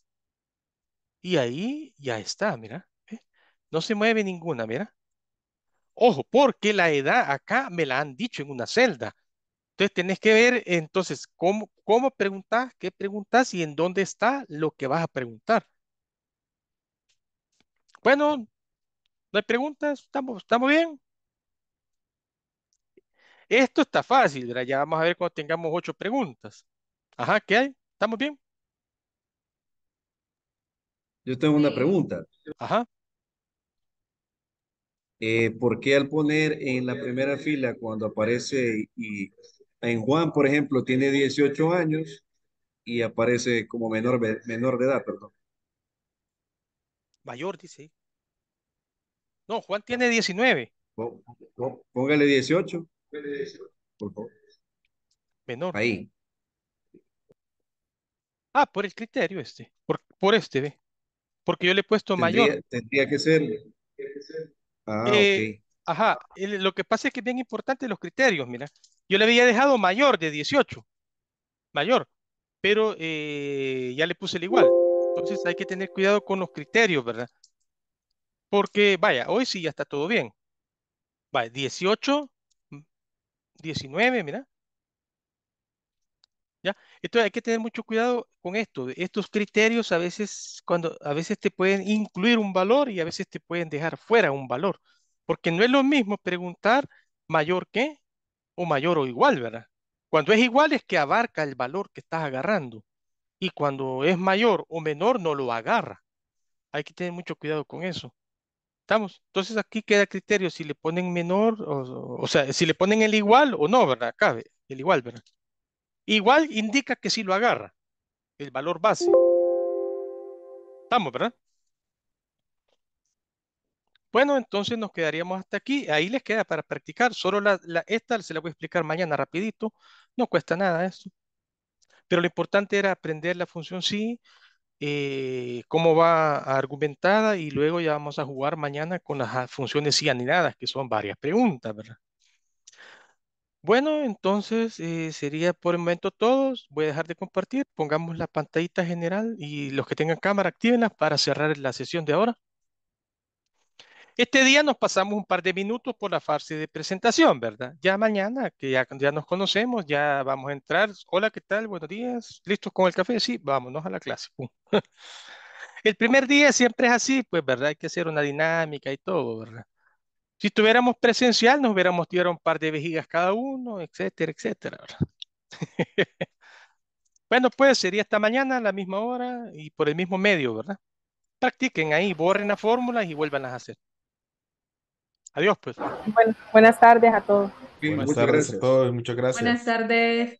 Y ahí ya está, mira. No se mueve ninguna, mira. Ojo, porque la edad acá me la han dicho en una celda. Entonces tenés que ver entonces cómo, cómo preguntas, qué preguntas y en dónde está lo que vas a preguntar. Bueno, no hay preguntas, estamos, bien. Esto está fácil, ya vamos a ver cuando tengamos ocho preguntas. Ajá, ¿qué hay? ¿Estamos bien? Yo tengo una pregunta. Ajá. Eh, ¿Por qué al poner en la primera fila cuando aparece y en Juan, por ejemplo, tiene 18 años y aparece como menor, menor de edad, perdón? Mayor, dice. No, Juan tiene 19. póngale 18. Menor. Ahí. Ah, por el criterio este. Por, por este, ve. Porque yo le he puesto mayor. Tendría que ser Ah, eh, ajá, lo que pasa es que es bien importante los criterios, mira. Yo le había dejado mayor de 18, mayor, pero eh, ya le puse el igual. Entonces hay que tener cuidado con los criterios, ¿verdad? Porque, vaya, hoy sí ya está todo bien. 18, 19, mira. Entonces hay que tener mucho cuidado con esto. Estos criterios a veces, cuando, a veces te pueden incluir un valor y a veces te pueden dejar fuera un valor. Porque no es lo mismo preguntar mayor que o mayor o igual, ¿verdad? Cuando es igual es que abarca el valor que estás agarrando. Y cuando es mayor o menor no lo agarra. Hay que tener mucho cuidado con eso. ¿Estamos? Entonces aquí queda criterio si le ponen menor, o, o sea, si le ponen el igual o no, ¿verdad? Cabe el igual, ¿verdad? Igual indica que sí lo agarra, el valor base. Estamos, ¿verdad? Bueno, entonces nos quedaríamos hasta aquí. Ahí les queda para practicar. Solo esta se la voy a explicar mañana rapidito. No cuesta nada esto. Pero lo importante era aprender la función sí, eh, cómo va argumentada y luego ya vamos a jugar mañana con las funciones sí anidadas, que son varias preguntas, ¿verdad? Bueno, entonces eh, sería por el momento todos. Voy a dejar de compartir. Pongamos la pantallita general y los que tengan cámara, actívenla para cerrar la sesión de ahora. Este día nos pasamos un par de minutos por la fase de presentación, ¿verdad? Ya mañana, que ya, ya nos conocemos, ya vamos a entrar. Hola, ¿qué tal? Buenos días. ¿Listos con el café? Sí, vámonos a la clase. *laughs* El primer día siempre es así, pues, ¿verdad? Hay que hacer una dinámica y todo, ¿verdad? Si estuviéramos presencial, nos hubiéramos tirado un par de vejigas cada uno, etcétera, etcétera. *laughs* bueno, pues sería esta mañana a la misma hora y por el mismo medio, ¿verdad? Practiquen ahí, borren las fórmulas y vuelvan a hacer. Adiós, pues. buenas tardes a todos. tardes a todos, muchas gracias. Buenas tardes.